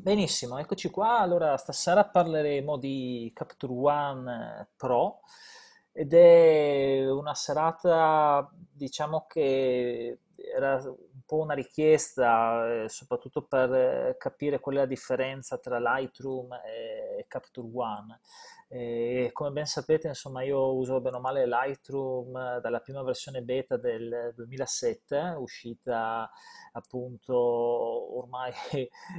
Benissimo, eccoci qua. Allora, stasera parleremo di Capture One eh, Pro ed è una serata, diciamo che era un po' una richiesta, eh, soprattutto per eh, capire qual è la differenza tra Lightroom e Capture One. Eh, e come ben sapete, insomma, io uso bene o male Lightroom eh, dalla prima versione beta del 2007, uscita appunto ormai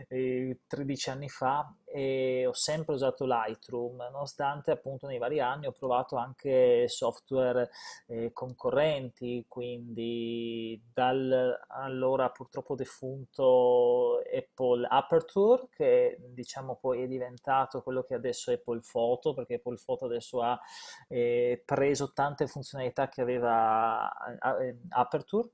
13 eh, anni fa, e ho sempre usato Lightroom, nonostante appunto nei vari anni ho provato anche software concorrenti, quindi dal allora purtroppo defunto Apple Aperture, che diciamo poi è diventato quello che adesso è Apple Photo perché poi il foto adesso ha eh, preso tante funzionalità che aveva eh, eh, Aperture.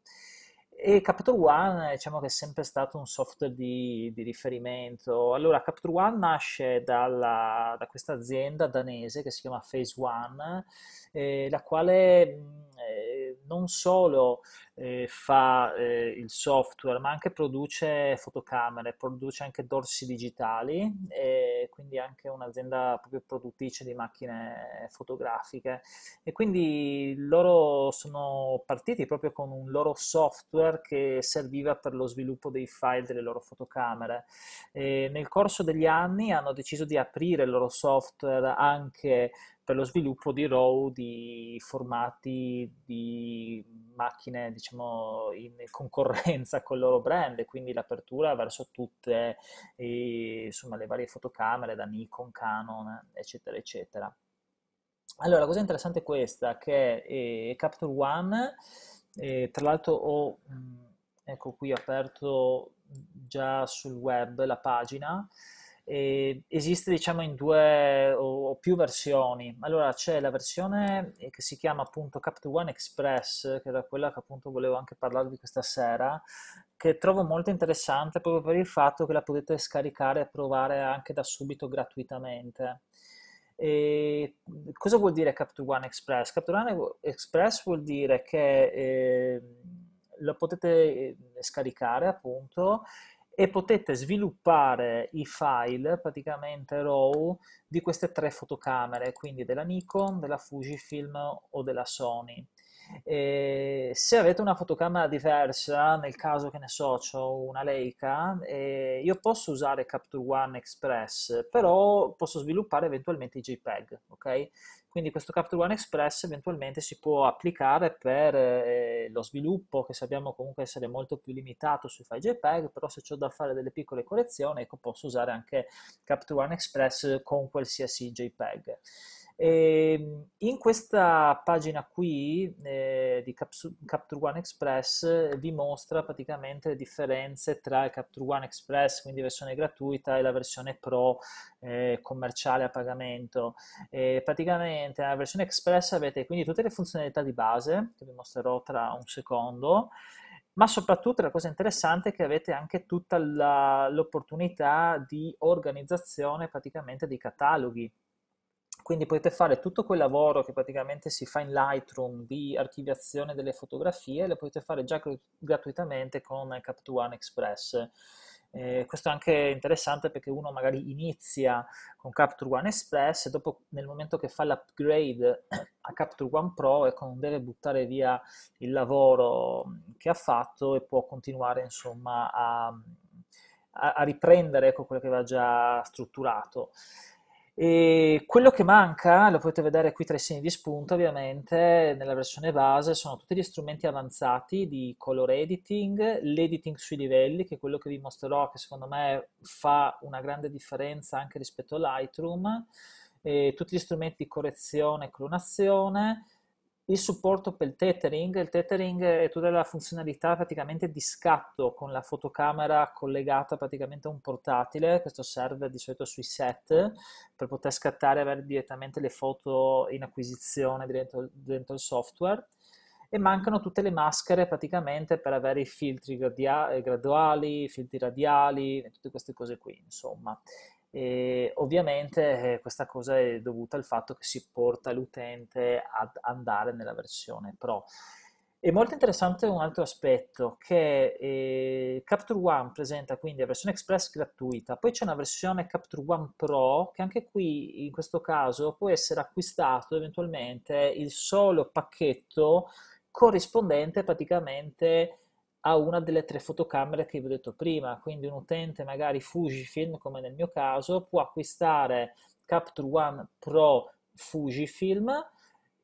E Capture One eh, diciamo che è sempre stato un software di, di riferimento. Allora, Capture One nasce dalla, da questa azienda danese che si chiama Phase One, eh, la quale mm, eh, non solo eh, fa eh, il software, ma anche produce fotocamere, produce anche dorsi digitali, e quindi anche un'azienda proprio produttrice di macchine fotografiche. E quindi loro sono partiti proprio con un loro software che serviva per lo sviluppo dei file delle loro fotocamere. E nel corso degli anni hanno deciso di aprire il loro software anche per lo sviluppo di RAW di formati di macchine diciamo in concorrenza con il loro brand quindi l'apertura verso tutte e, insomma, le varie fotocamere da Nikon, Canon eccetera eccetera allora la cosa interessante è questa che eh, Capture One eh, tra l'altro ho mm, ecco qui aperto già sul web la pagina eh, esiste diciamo in due o, o, più versioni. Allora c'è la versione eh, che si chiama appunto Capture One Express, che era quella che appunto volevo anche parlarvi questa sera, che trovo molto interessante proprio per il fatto che la potete scaricare e provare anche da subito gratuitamente. E cosa vuol dire Capture One Express? Capture One Express vuol dire che eh, lo potete eh, scaricare appunto e potete sviluppare i file praticamente RAW di queste tre fotocamere, quindi della Nikon, della Fujifilm o della Sony. E se avete una fotocamera diversa, nel caso che ne so, ho una Leica, eh, io posso usare Capture One Express, però posso sviluppare eventualmente i JPEG, ok? Quindi questo Capture One Express eventualmente si può applicare per eh, lo sviluppo, che sappiamo comunque essere molto più limitato sui file JPEG, però se ho da fare delle piccole correzioni, ecco, posso usare anche Capture One Express con qualsiasi JPEG. E ehm, in questa pagina qui eh, di Capture One Express vi mostra praticamente le differenze tra il Capture One Express, quindi versione gratuita, e la versione pro eh, commerciale a pagamento. E eh, praticamente nella versione Express avete quindi tutte le funzionalità di base, che vi mostrerò tra un secondo, ma soprattutto la cosa interessante è che avete anche tutta la, l'opportunità di organizzazione praticamente dei cataloghi quindi potete fare tutto quel lavoro che praticamente si fa in Lightroom di archiviazione delle fotografie, lo potete fare già gratuitamente con Capture One Express. Eh, questo è anche interessante perché uno magari inizia con Capture One Express e dopo nel momento che fa l'upgrade a Capture One Pro ecco, non deve buttare via il lavoro che ha fatto e può continuare insomma a, a riprendere ecco, quello che aveva già strutturato. E quello che manca, lo potete vedere qui tra i segni di spunto ovviamente, nella versione base, sono tutti gli strumenti avanzati di color editing, l'editing sui livelli, che è quello che vi mostrerò che secondo me fa una grande differenza anche rispetto a Lightroom, tutti gli strumenti di correzione e clonazione, il supporto per il tethering, il tethering è tutta la funzionalità praticamente di scatto con la fotocamera collegata praticamente a un portatile, questo serve di solito sui set per poter scattare e avere direttamente le foto in acquisizione dentro, dentro il software e mancano tutte le maschere praticamente per avere i filtri graduali, i filtri radiali, tutte queste cose qui insomma. E ovviamente eh, questa cosa è dovuta al fatto che si porta l'utente ad andare nella versione Pro. È molto interessante un altro aspetto che eh, Capture One presenta quindi la versione Express gratuita, poi c'è una versione Capture One Pro che anche qui in questo caso può essere acquistato eventualmente il solo pacchetto corrispondente praticamente a una delle tre fotocamere che vi ho detto prima, quindi un utente magari Fujifilm come nel mio caso può acquistare Capture One Pro Fujifilm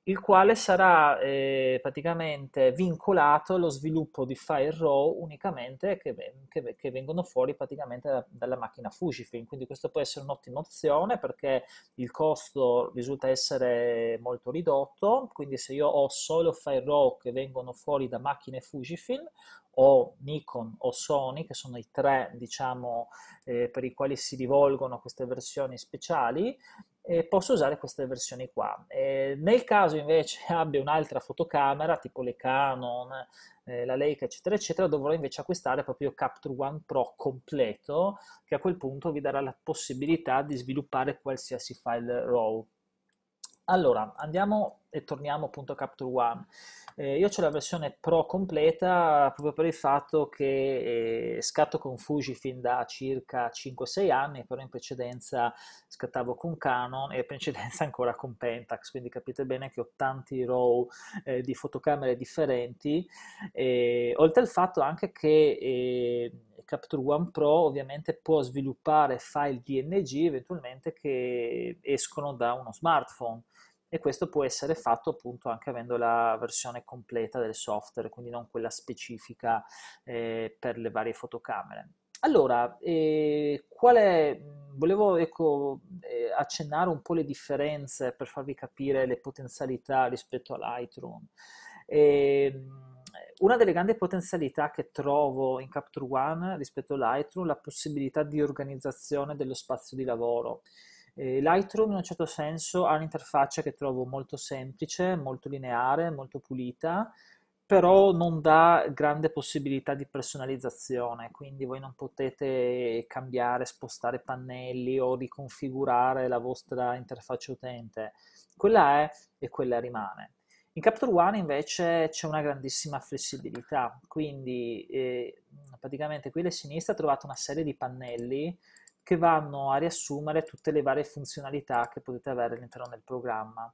il quale sarà eh, praticamente vincolato allo sviluppo di file RAW unicamente che, che, che vengono fuori praticamente da, dalla macchina Fujifilm. Quindi questa può essere un'ottima opzione perché il costo risulta essere molto ridotto, quindi se io ho solo file RAW che vengono fuori da macchine Fujifilm o Nikon o Sony, che sono i tre diciamo, eh, per i quali si rivolgono queste versioni speciali, eh, posso usare queste versioni qua. Eh, nel caso invece abbia un'altra fotocamera, tipo le Canon, eh, la Leica, eccetera, eccetera, dovrò invece acquistare proprio Capture One Pro completo, che a quel punto vi darà la possibilità di sviluppare qualsiasi file RAW. Allora, andiamo e torniamo appunto a Capture One. Eh, io ho la versione Pro completa proprio per il fatto che eh, scatto con Fuji fin da circa 5-6 anni, però in precedenza scattavo con Canon e in precedenza ancora con Pentax, quindi capite bene che ho tanti RAW eh, di fotocamere differenti, oltre al fatto anche che eh, Capture One Pro ovviamente può sviluppare file DNG eventualmente che escono da uno smartphone e questo può essere fatto appunto anche avendo la versione completa del software, quindi non quella specifica eh, per le varie fotocamere. Allora, eh, è, volevo ecco, eh, accennare un po' le differenze per farvi capire le potenzialità rispetto a Lightroom. Eh, una delle grandi potenzialità che trovo in Capture One rispetto a Lightroom è la possibilità di organizzazione dello spazio di lavoro. Eh, Lightroom in un certo senso ha un'interfaccia che trovo molto semplice, molto lineare, molto pulita, però non dà grande possibilità di personalizzazione, quindi voi non potete cambiare, spostare pannelli o riconfigurare la vostra interfaccia utente. Quella è e quella rimane. In Capture One invece c'è una grandissima flessibilità, quindi eh, praticamente qui alla sinistra trovate una serie di pannelli che vanno a riassumere tutte le varie funzionalità che potete avere all'interno del programma.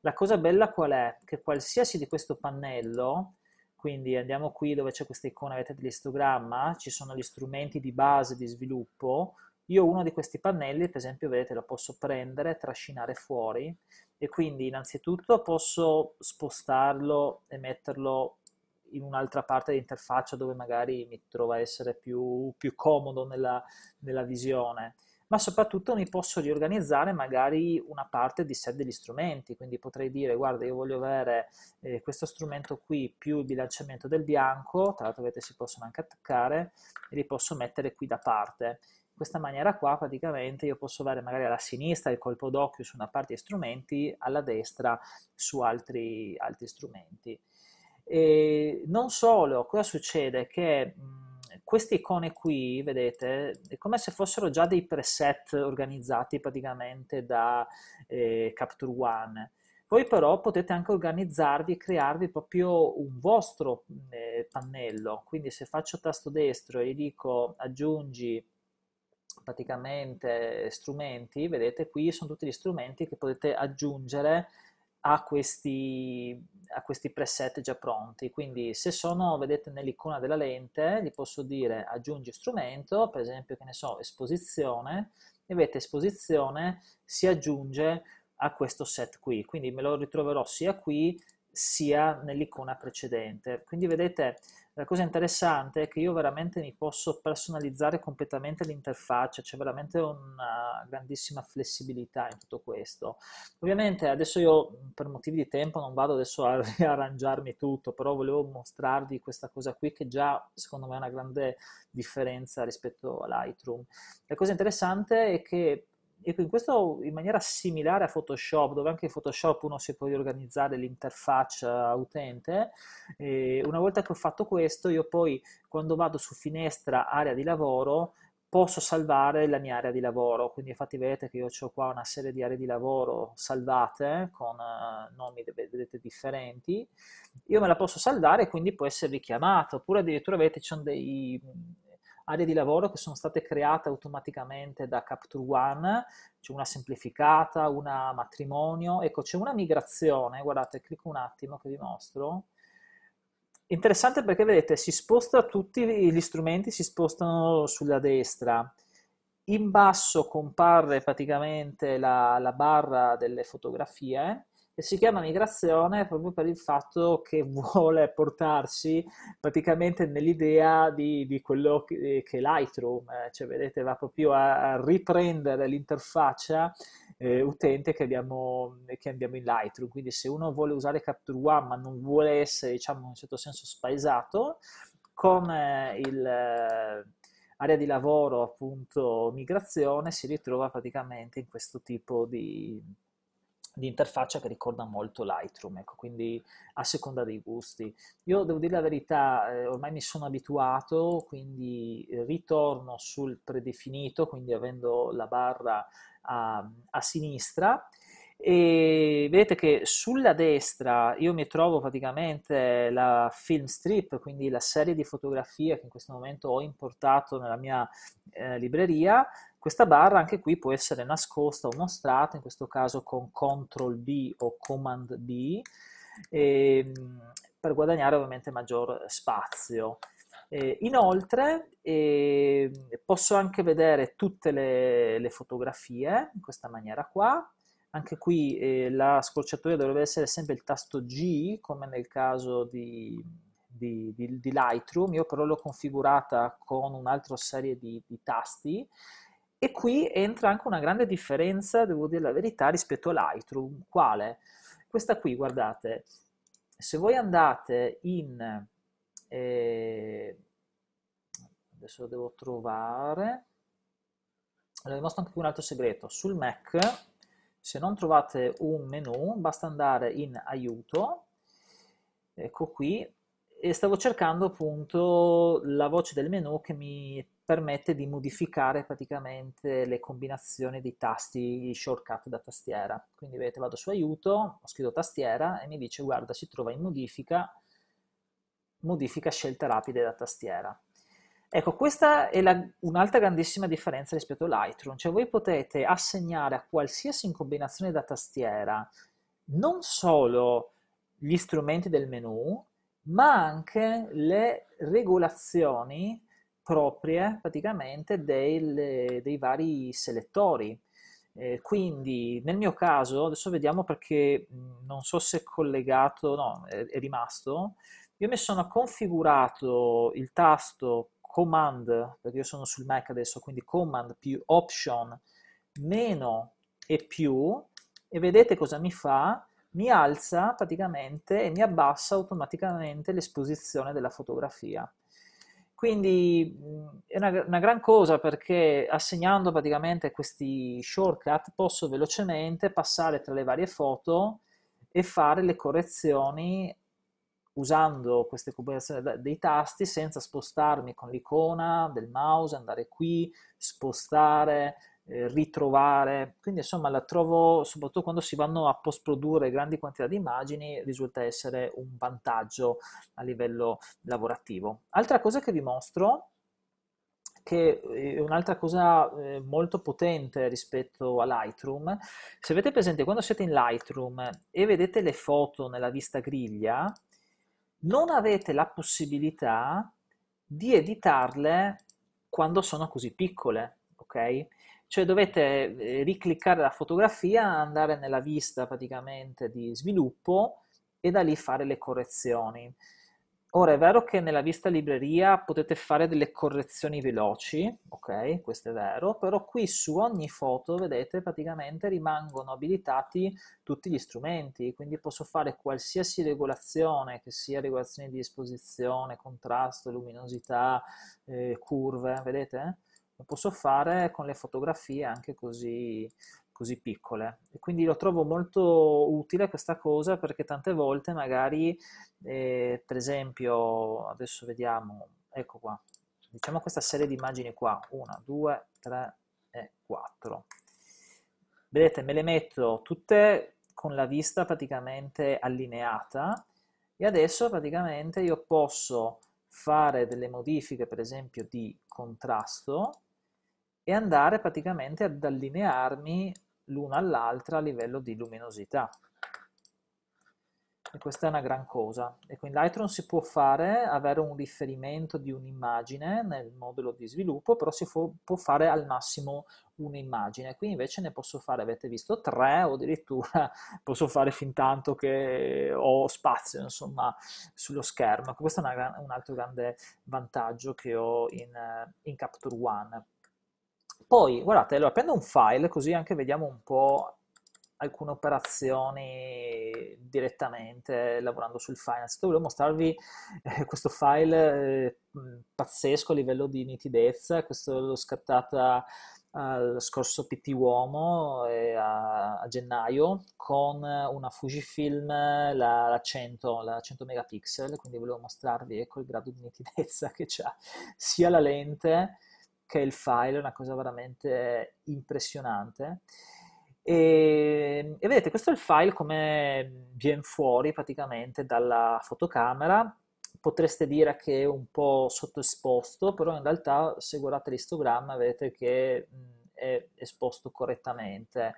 La cosa bella qual è? Che qualsiasi di questo pannello, quindi andiamo qui dove c'è questa icona, avete l'istogramma, ci sono gli strumenti di base di sviluppo, io uno di questi pannelli, per esempio, vedete, lo posso prendere, e trascinare fuori e quindi innanzitutto posso spostarlo e metterlo in un'altra parte dell'interfaccia dove magari mi trovo a essere più, più comodo nella, nella, visione, ma soprattutto mi posso riorganizzare magari una parte di set degli strumenti, quindi potrei dire guarda io voglio avere eh, questo strumento qui più il bilanciamento del bianco, tra l'altro vedete si possono anche attaccare e li posso mettere qui da parte. In questa maniera qua praticamente io posso avere magari alla sinistra il colpo d'occhio su una parte di strumenti, alla destra su altri, altri strumenti. E non solo, cosa succede? Che mhmm, queste icone qui, vedete, è come se fossero già dei preset organizzati praticamente da eh, Capture One. Voi però potete anche organizzarvi e crearvi proprio un vostro mhmm, eh, pannello, quindi se faccio tasto destro e gli dico aggiungi praticamente strumenti, vedete qui sono tutti gli strumenti che potete aggiungere a questi, a questi preset già pronti. Quindi se sono, vedete nell'icona della lente, gli posso dire aggiungi strumento, per esempio che ne so, esposizione, e vedete esposizione si aggiunge a questo set qui. Quindi me lo ritroverò sia qui sia nell'icona precedente. Quindi vedete, la cosa interessante è che io veramente mi posso personalizzare completamente l'interfaccia, c'è veramente una grandissima flessibilità in tutto questo. Ovviamente adesso io per motivi di tempo non vado adesso a riarrangiarmi tutto, però volevo mostrarvi questa cosa qui che già secondo me è una grande differenza rispetto a Lightroom. La cosa interessante è che Ecco, in questo in maniera similare a Photoshop, dove anche in Photoshop uno si può riorganizzare l'interfaccia utente, e eh, una volta che ho fatto questo, io poi quando vado su finestra area di lavoro posso salvare la mia area di lavoro, quindi infatti vedete che io ho qua una serie di aree di lavoro salvate con eh, nomi vedete differenti, io me la posso salvare e quindi può essere richiamata, oppure addirittura vedete ci sono dei aree di lavoro che sono state create automaticamente da Capture One, c'è una semplificata, una matrimonio, ecco c'è una migrazione, guardate, clicco un attimo che vi mostro, interessante perché vedete si sposta tutti gli strumenti si spostano sulla destra in basso compare praticamente la, la barra delle fotografie e si chiama migrazione proprio per il fatto che vuole portarsi praticamente nell'idea di, di quello che, che Lightroom, eh, cioè vedete va proprio a, riprendere l'interfaccia eh, utente che abbiamo, che abbiamo, in Lightroom, quindi se uno vuole usare Capture One ma non vuole essere diciamo in un certo senso spaesato, con eh, il eh, area di lavoro appunto migrazione si ritrova praticamente in questo tipo di, di interfaccia che ricorda molto Lightroom, ecco, quindi a seconda dei gusti. Io devo dire la verità, eh, ormai mi sono abituato, quindi eh, ritorno sul predefinito, quindi avendo la barra a, a sinistra e vedete che sulla destra io mi trovo praticamente la film strip, quindi la serie di fotografie che in questo momento ho importato nella mia eh, libreria, questa barra anche qui può essere nascosta o mostrata, in questo caso con CTRL B o COMMAND B, e, ehm, per guadagnare ovviamente maggior spazio. Eh, inoltre eh, posso anche vedere tutte le, le, fotografie in questa maniera qua, anche qui eh, la scorciatoia dovrebbe essere sempre il tasto G come nel caso di, di, di, di Lightroom, io però l'ho configurata con un'altra serie di tasti e qui entra anche una grande differenza, devo dire la verità, rispetto a Lightroom. Quale? Questa qui, guardate, se voi andate in... Eh, adesso lo devo trovare. vi mostro anche qui un altro segreto. Sul Mac, se non trovate un menu, basta andare in aiuto, ecco qui, e stavo cercando appunto la voce del menu che mi permette di modificare praticamente le combinazioni dei tasti shortcut da tastiera. Quindi vedete vado su aiuto, ho scritto tastiera e mi dice guarda si trova in modifica, modifica scelte rapide da tastiera. Ecco, questa è la, un'altra grandissima differenza rispetto a Lightroom, cioè voi potete assegnare a qualsiasi combinazione da tastiera non solo gli strumenti del menu, ma anche le regolazioni proprie praticamente del, dei vari selettori. Eh, quindi nel mio caso, adesso vediamo perché non so se è collegato, no, è, è rimasto, io mi sono configurato il tasto command, perché io sono sul Mac adesso, quindi command più option meno e più, e vedete cosa mi fa? Mi alza praticamente e mi abbassa automaticamente l'esposizione della fotografia. Quindi mhmm, è una, una, gran cosa perché assegnando praticamente questi shortcut posso velocemente passare tra le varie foto e fare le correzioni usando queste combinazioni dei tasti senza spostarmi con l'icona del mouse, andare qui, spostare, eh, ritrovare. Quindi insomma la trovo, soprattutto quando si vanno a post-produrre grandi quantità di immagini, risulta essere un vantaggio a livello lavorativo. Altra cosa che vi mostro che è un'altra cosa eh, molto potente rispetto a Lightroom. Se avete presente, quando siete in Lightroom e vedete le foto nella vista griglia, non avete la possibilità di editarle quando sono così piccole, ok? cioè dovete eh, ricliccare la fotografia, andare nella vista praticamente di sviluppo e da lì fare le correzioni. Ora è vero che nella vista libreria potete fare delle correzioni veloci, ok, questo è vero, però qui su ogni foto, vedete, praticamente rimangono abilitati tutti gli strumenti, quindi posso fare qualsiasi regolazione, che sia regolazione di esposizione, contrasto, luminosità, eh, curve, vedete? lo posso fare con le fotografie anche così, così piccole. E quindi lo trovo molto utile questa cosa perché tante volte magari, eh, per esempio, adesso vediamo, ecco qua, diciamo questa serie di immagini qua, 1, 2, 3 e 4. Vedete, me le metto tutte con la vista praticamente allineata e adesso praticamente io posso fare delle modifiche per esempio di contrasto e andare praticamente ad allinearmi l'una all'altra a livello di luminosità. E questa è una gran cosa. E quindi Lightroom si può fare, avere un riferimento di un'immagine nel modulo di sviluppo, però si può fare al massimo un'immagine. Qui invece ne posso fare, avete visto, tre o addirittura posso fare fin tanto che ho spazio, insomma, sullo schermo. Questo è una, un altro grande vantaggio che ho in, eh, in Capture One. Poi, guardate, allora prendo un file così anche vediamo un po' alcune operazioni direttamente lavorando sul file. Innanzitutto volevo mostrarvi eh, questo file eh, pazzesco a livello di nitidezza, questo l'ho scattata al eh, scorso PT Uomo eh, a, a, gennaio con una Fujifilm la, la, 100, la 100 megapixel, quindi volevo mostrarvi ecco il grado di nitidezza che ha sia la lente il file, è una cosa veramente impressionante. E, ehm, e, vedete, questo è il file come viene fuori praticamente dalla fotocamera. Potreste dire che è un po' sottoesposto, però in realtà se guardate l'istogramma vedete che è esposto correttamente.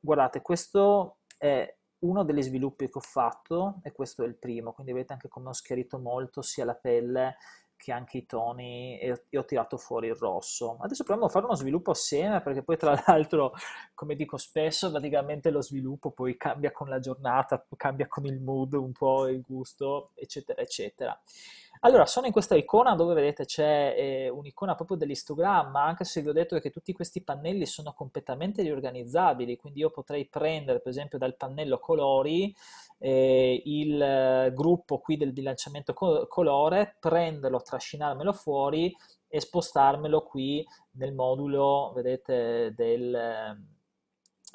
Guardate, questo è uno degli sviluppi che ho fatto e questo è il primo, quindi vedete anche come ho schiarito molto sia la pelle che anche i toni e, e ho tirato fuori il rosso. Adesso proviamo a fare uno sviluppo assieme perché poi tra l'altro, come dico spesso, praticamente lo sviluppo poi cambia con la giornata, cambia con il mood un po', il gusto, eccetera, eccetera. Allora, sono in questa icona dove vedete c'è eh, un'icona proprio dell'istogramma, anche se vi ho detto che tutti questi pannelli sono completamente riorganizzabili, quindi io potrei prendere per esempio dal pannello colori eh, il eh, gruppo qui del bilanciamento colore, prenderlo, trascinarmelo fuori e spostarmelo qui nel modulo, vedete, del, ehm,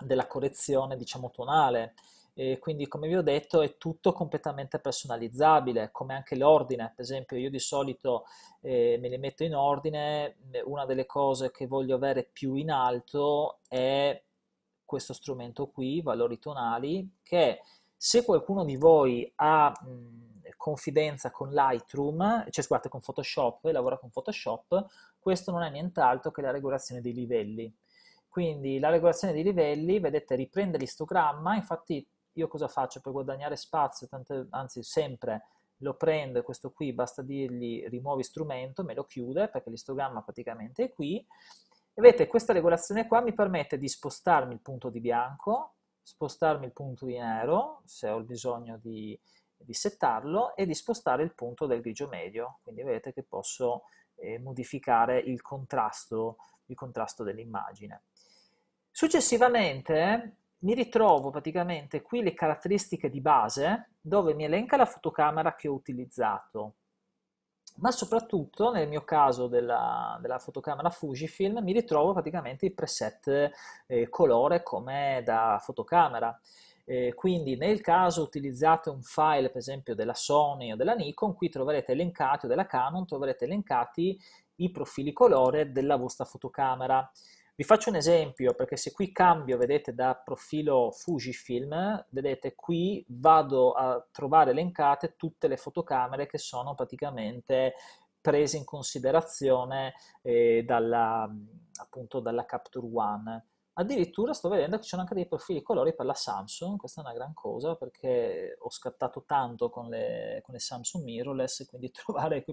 della correzione diciamo tonale. E quindi come vi ho detto è tutto completamente personalizzabile, come anche l'ordine, per esempio io di solito eh, me li metto in ordine, eh, una delle cose che voglio avere più in alto è questo strumento qui, valori tonali, che se qualcuno di voi ha mh, confidenza con Lightroom, cioè scusate con Photoshop e lavora con Photoshop, questo non è nient'altro che la regolazione dei livelli. Quindi la regolazione dei livelli, vedete, riprende l'istogramma, infatti io cosa faccio per guadagnare spazio, tante, anzi sempre lo prende questo qui, basta dirgli rimuovi strumento, me lo chiude perché l'istogramma praticamente è qui. E vedete, questa regolazione qua mi permette di spostarmi il punto di bianco, spostarmi il punto di nero, se ho bisogno di, di settarlo, e di spostare il punto del grigio medio. Quindi vedete che posso eh, modificare il contrasto, il contrasto dell'immagine. Successivamente mi ritrovo praticamente qui le caratteristiche di base dove mi elenca la fotocamera che ho utilizzato ma soprattutto nel mio caso della, della, fotocamera Fujifilm mi ritrovo praticamente i preset eh, colore come da fotocamera. Eh, quindi nel caso utilizzate un file per esempio della Sony o della Nikon, qui troverete elencati, o della Canon, troverete elencati i profili colore della vostra fotocamera. Vi faccio un esempio perché se qui cambio, vedete, da profilo Fujifilm, vedete qui vado a trovare elencate tutte le fotocamere che sono praticamente prese in considerazione eh, dalla, appunto dalla Capture One. Addirittura sto vedendo che ci sono anche dei profili colori per la Samsung, questa è una gran cosa perché ho scattato tanto con le, con le Samsung mirrorless, quindi trovare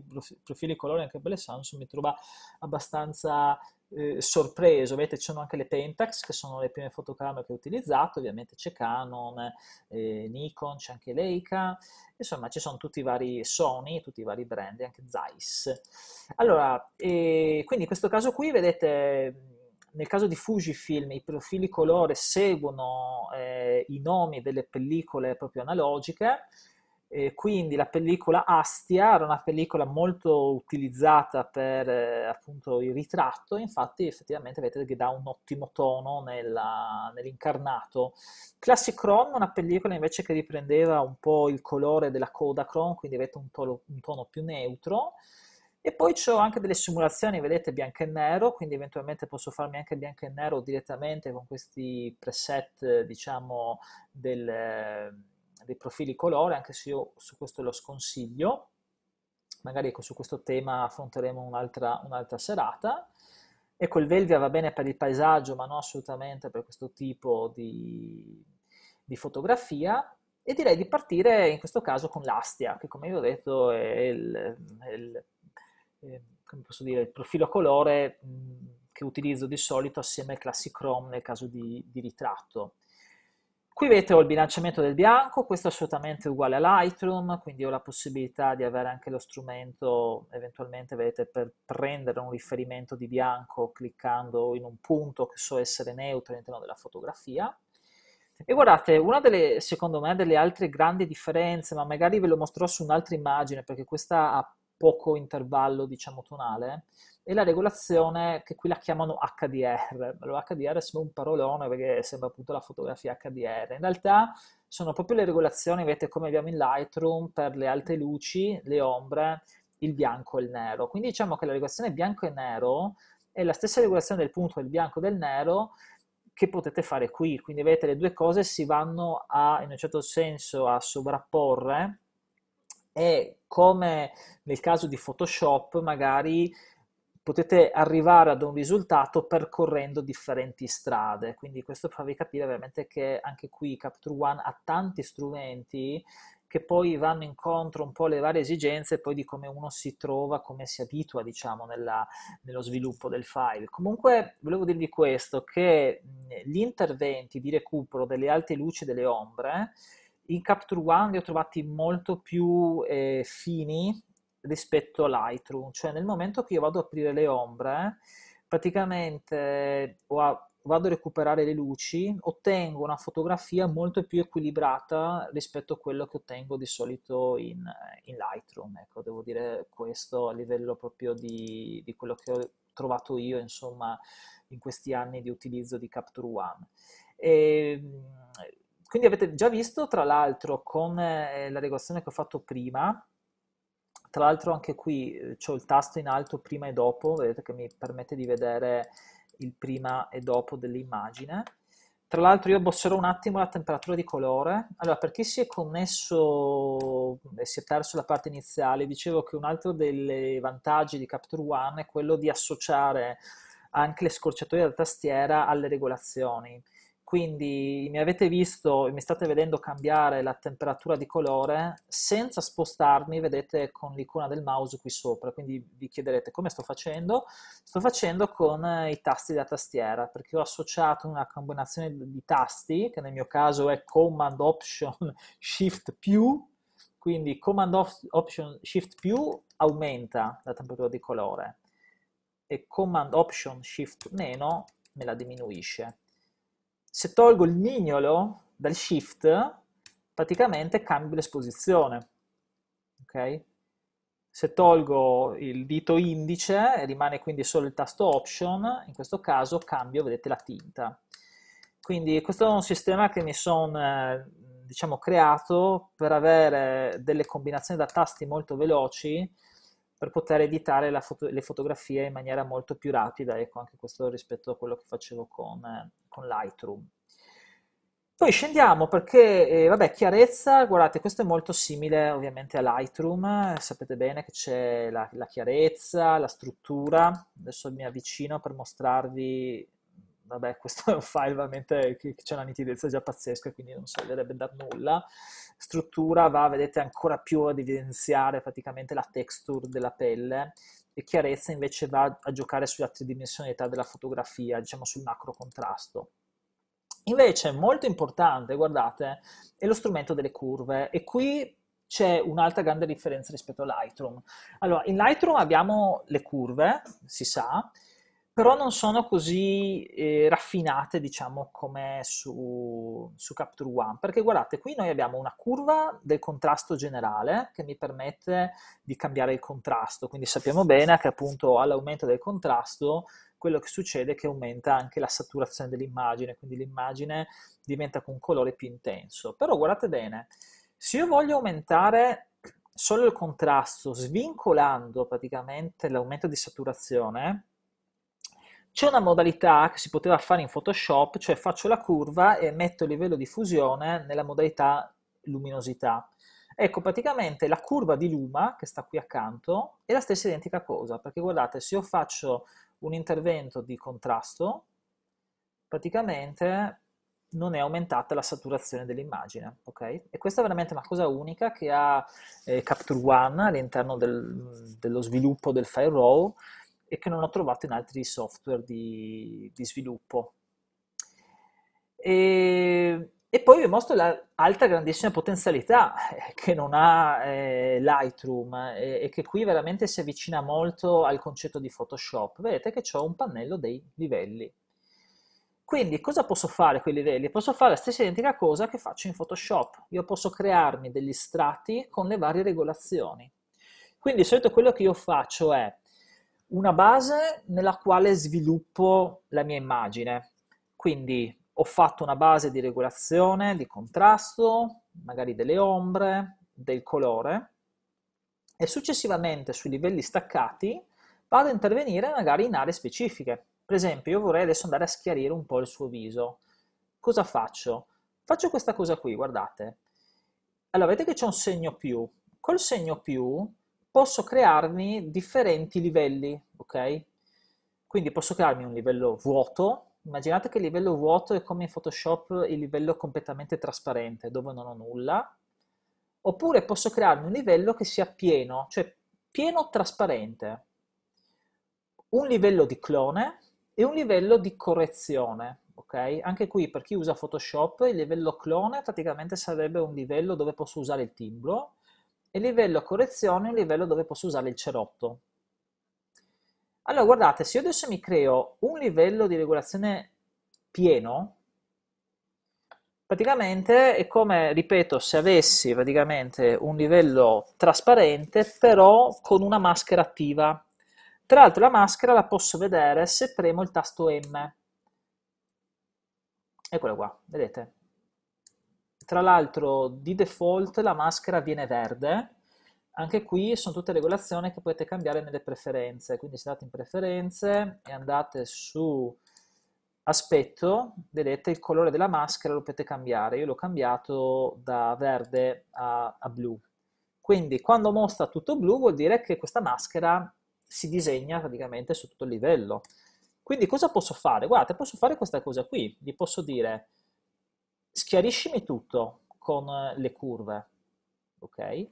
profili colori anche per le Samsung mi trova abbastanza eh, sorpreso, vedete ci sono anche le Pentax che sono le prime fotocamere che ho utilizzato, ovviamente c'è Canon, eh, Nikon, c'è anche Leica, insomma ci sono tutti i vari Sony, tutti i vari brand, anche Zeiss. Allora, eh, quindi in questo caso qui vedete nel caso di Fujifilm i profili colore seguono eh, i nomi delle pellicole proprio analogiche e quindi la pellicola Astia era una pellicola molto utilizzata per eh, appunto il ritratto, infatti effettivamente vedete che dà un ottimo tono nella, nell'incarnato. Classicron è una pellicola invece che riprendeva un po' il colore della coda Chrome, quindi avete un tono, un tono più neutro. E poi ho anche delle simulazioni, vedete, bianco e nero, quindi eventualmente posso farmi anche bianco e nero direttamente con questi preset, diciamo, del dei profili colore, anche se io su questo lo sconsiglio, magari ecco, su questo tema affronteremo un'altra, un'altra serata. Ecco, il Velvia va bene per il paesaggio, ma non assolutamente per questo tipo di, di fotografia. E direi di partire in questo caso con l'Astia, che come vi ho detto è il, è il, è, dire, il profilo colore che utilizzo di solito assieme al Classic Chrome nel caso di, di ritratto. Qui vedete ho il bilanciamento del bianco, questo è assolutamente uguale a Lightroom, quindi ho la possibilità di avere anche lo strumento, eventualmente vedete, per prendere un riferimento di bianco cliccando in un punto che so essere neutro all'interno della fotografia. E guardate, una delle, secondo me, delle altre grandi differenze, ma magari ve lo mostrerò su un'altra immagine perché questa ha poco intervallo, diciamo, tonale, e la regolazione che qui la chiamano HDR. Lo HDR sembra un parolone perché sembra appunto la fotografia HDR. In realtà sono proprio le regolazioni, vedete come abbiamo in Lightroom, per le alte luci, le ombre, il bianco e il nero. Quindi diciamo che la regolazione bianco e nero è la stessa regolazione del punto del bianco e del nero che potete fare qui. Quindi vedete le due cose si vanno a, in un certo senso a sovrapporre e come nel caso di Photoshop magari potete arrivare ad un risultato percorrendo differenti strade. Quindi questo per capire veramente che anche qui Capture One ha tanti strumenti che poi vanno incontro un po' alle varie esigenze poi di come uno si trova, come si abitua, diciamo, nella, nello sviluppo del file. Comunque volevo dirvi questo, che gli interventi di recupero delle alte luci e delle ombre in Capture One li ho trovati molto più eh, fini rispetto a Lightroom, cioè nel momento che io vado ad aprire le ombre, praticamente eh, vado a recuperare le luci, ottengo una fotografia molto più equilibrata rispetto a quello che ottengo di solito in, eh, in Lightroom, ecco, devo dire questo a livello proprio di, di quello che ho trovato io, insomma, in questi anni di utilizzo di Capture One. E, ehm, quindi avete già visto, tra l'altro, con eh, la regolazione che ho fatto prima, tra l'altro anche qui eh, ho il tasto in alto prima e dopo, vedete che mi permette di vedere il prima e dopo dell'immagine. Tra l'altro io abbosserò un attimo la temperatura di colore. Allora, per chi si è connesso e si è perso la parte iniziale, dicevo che un altro dei vantaggi di Capture One è quello di associare anche le scorciatoie della tastiera alle regolazioni. Quindi mi avete visto e mi state vedendo cambiare la temperatura di colore senza spostarmi, vedete, con l'icona del mouse qui sopra. Quindi vi chiederete come sto facendo? Sto facendo con eh, i tasti della tastiera, perché ho associato una combinazione di tasti, che nel mio caso è Command Option Shift più, quindi Command Option Shift più aumenta la temperatura di colore e Command Option Shift meno me la diminuisce se tolgo il mignolo dal shift, praticamente cambio l'esposizione. Okay? Se tolgo il dito indice, rimane quindi solo il tasto option, in questo caso cambio, vedete, la tinta. Quindi questo è un sistema che mi sono eh, diciamo, creato per avere delle combinazioni da tasti molto veloci per poter editare foto- le fotografie in maniera molto più rapida, ecco anche questo rispetto a quello che facevo con, con Lightroom. Poi scendiamo perché, eh, vabbè, chiarezza, guardate, questo è molto simile ovviamente a Lightroom, sapete bene che c'è la, la chiarezza, la struttura, adesso mi avvicino per mostrarvi vabbè, questo è un file veramente che c'è una nitidezza già pazzesca, quindi non servirebbe da nulla. Struttura va, vedete, ancora più ad evidenziare praticamente la texture della pelle e chiarezza invece va a giocare sulla tridimensionalità della fotografia, diciamo sul macro contrasto. Invece, molto importante, guardate, è lo strumento delle curve e qui c'è un'altra grande differenza rispetto a Lightroom. Allora, in Lightroom abbiamo le curve, si sa, però non sono così eh, raffinate, diciamo, come su, su, Capture One, perché guardate, qui noi abbiamo una curva del contrasto generale che mi permette di cambiare il contrasto, quindi sappiamo bene che appunto all'aumento del contrasto quello che succede è che aumenta anche la saturazione dell'immagine, quindi l'immagine diventa con un colore più intenso. Però guardate bene, se io voglio aumentare solo il contrasto, svincolando praticamente l'aumento di saturazione, c'è una modalità che si poteva fare in Photoshop, cioè faccio la curva e metto il livello di fusione nella modalità luminosità. Ecco, praticamente la curva di luma, che sta qui accanto, è la stessa identica cosa, perché guardate, se io faccio un intervento di contrasto, praticamente non è aumentata la saturazione dell'immagine, ok? E questa è veramente una cosa unica che ha eh, Capture One all'interno del, dello sviluppo del file RAW, e che non ho trovato in altri software di, di sviluppo. E, e, poi vi mostro l'altra grandissima potenzialità eh, che non ha eh, Lightroom e, eh, e, che qui veramente si avvicina molto al concetto di Photoshop. Vedete che ho un pannello dei livelli. Quindi cosa posso fare con i livelli? Posso fare la stessa identica cosa che faccio in Photoshop. Io posso crearmi degli strati con le varie regolazioni. Quindi di solito quello che io faccio è una base nella quale sviluppo la mia immagine. Quindi ho fatto una base di regolazione, di contrasto, magari delle ombre, del colore e successivamente sui livelli staccati vado a intervenire magari in aree specifiche. Per esempio io vorrei adesso andare a schiarire un po' il suo viso. Cosa faccio? Faccio questa cosa qui, guardate. Allora, vedete che c'è un segno più. Col segno più posso crearmi differenti livelli, ok? Quindi posso crearmi un livello vuoto, immaginate che il livello vuoto è come in Photoshop il livello completamente trasparente, dove non ho nulla, oppure posso crearmi un livello che sia pieno, cioè pieno trasparente, un livello di clone e un livello di correzione, ok? Anche qui per chi usa Photoshop il livello clone praticamente sarebbe un livello dove posso usare il timbro, e livello correzione un livello dove posso usare il cerotto. Allora, guardate, se io adesso mi creo un livello di regolazione pieno, praticamente è come, ripeto, se avessi praticamente un livello trasparente, però con una maschera attiva. Tra l'altro la maschera la posso vedere se premo il tasto M. Eccolo qua, vedete? Tra l'altro di default la maschera viene verde, anche qui sono tutte regolazioni che potete cambiare nelle preferenze, quindi se andate in preferenze e andate su aspetto, vedete il colore della maschera lo potete cambiare, io l'ho cambiato da verde a, a blu. Quindi quando mostra tutto blu vuol dire che questa maschera si disegna praticamente su tutto il livello. Quindi cosa posso fare? Guardate, posso fare questa cosa qui, vi posso dire schiariscimi tutto con eh, le curve, ok?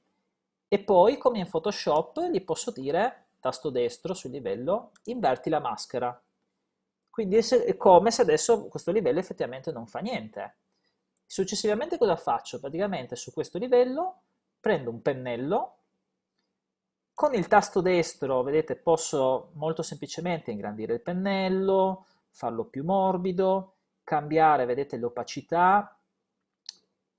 E poi, come in Photoshop, gli posso dire, tasto destro sul livello, inverti la maschera. Quindi è come se adesso questo livello effettivamente non fa niente. Successivamente cosa faccio? Praticamente su questo livello prendo un pennello, con il tasto destro, vedete, posso molto semplicemente ingrandire il pennello, farlo più morbido, cambiare, vedete l'opacità,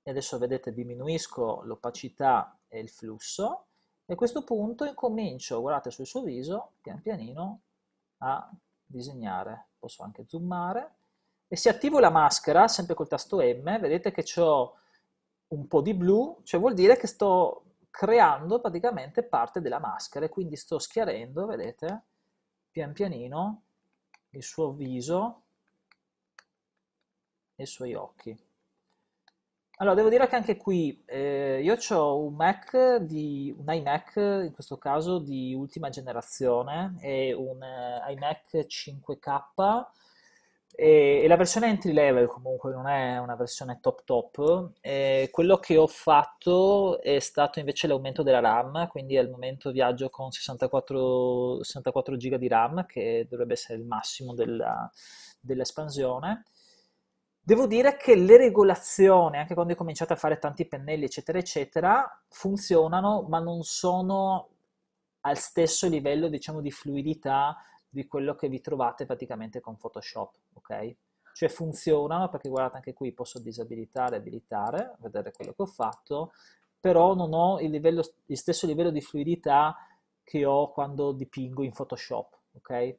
e adesso vedete diminuisco l'opacità e il flusso, e a questo punto incomincio, guardate sul suo viso, pian pianino a disegnare, posso anche zoomare, e se attivo la maschera, sempre col tasto M, vedete che ho un po' di blu, cioè vuol dire che sto creando praticamente parte della maschera, e quindi sto schiarendo, vedete, pian pianino il suo viso i suoi occhi. Allora, devo dire che anche qui eh, io ho un Mac, di, un iMac in questo caso di ultima generazione, è un eh, iMac 5K e, e, la versione entry level comunque non è una versione top top. E quello che ho fatto è stato invece l'aumento della RAM, quindi al momento viaggio con 64, 64 GB di RAM che dovrebbe essere il massimo della, dell'espansione Devo dire che le regolazioni, anche quando ho cominciato a fare tanti pennelli, eccetera, eccetera, funzionano, ma non sono al stesso livello, diciamo, di fluidità di quello che vi trovate praticamente con Photoshop, ok? Cioè funzionano, perché guardate anche qui posso disabilitare, abilitare, vedere quello che ho fatto, però non ho il, livello, il stesso livello di fluidità che ho quando dipingo in Photoshop, ok?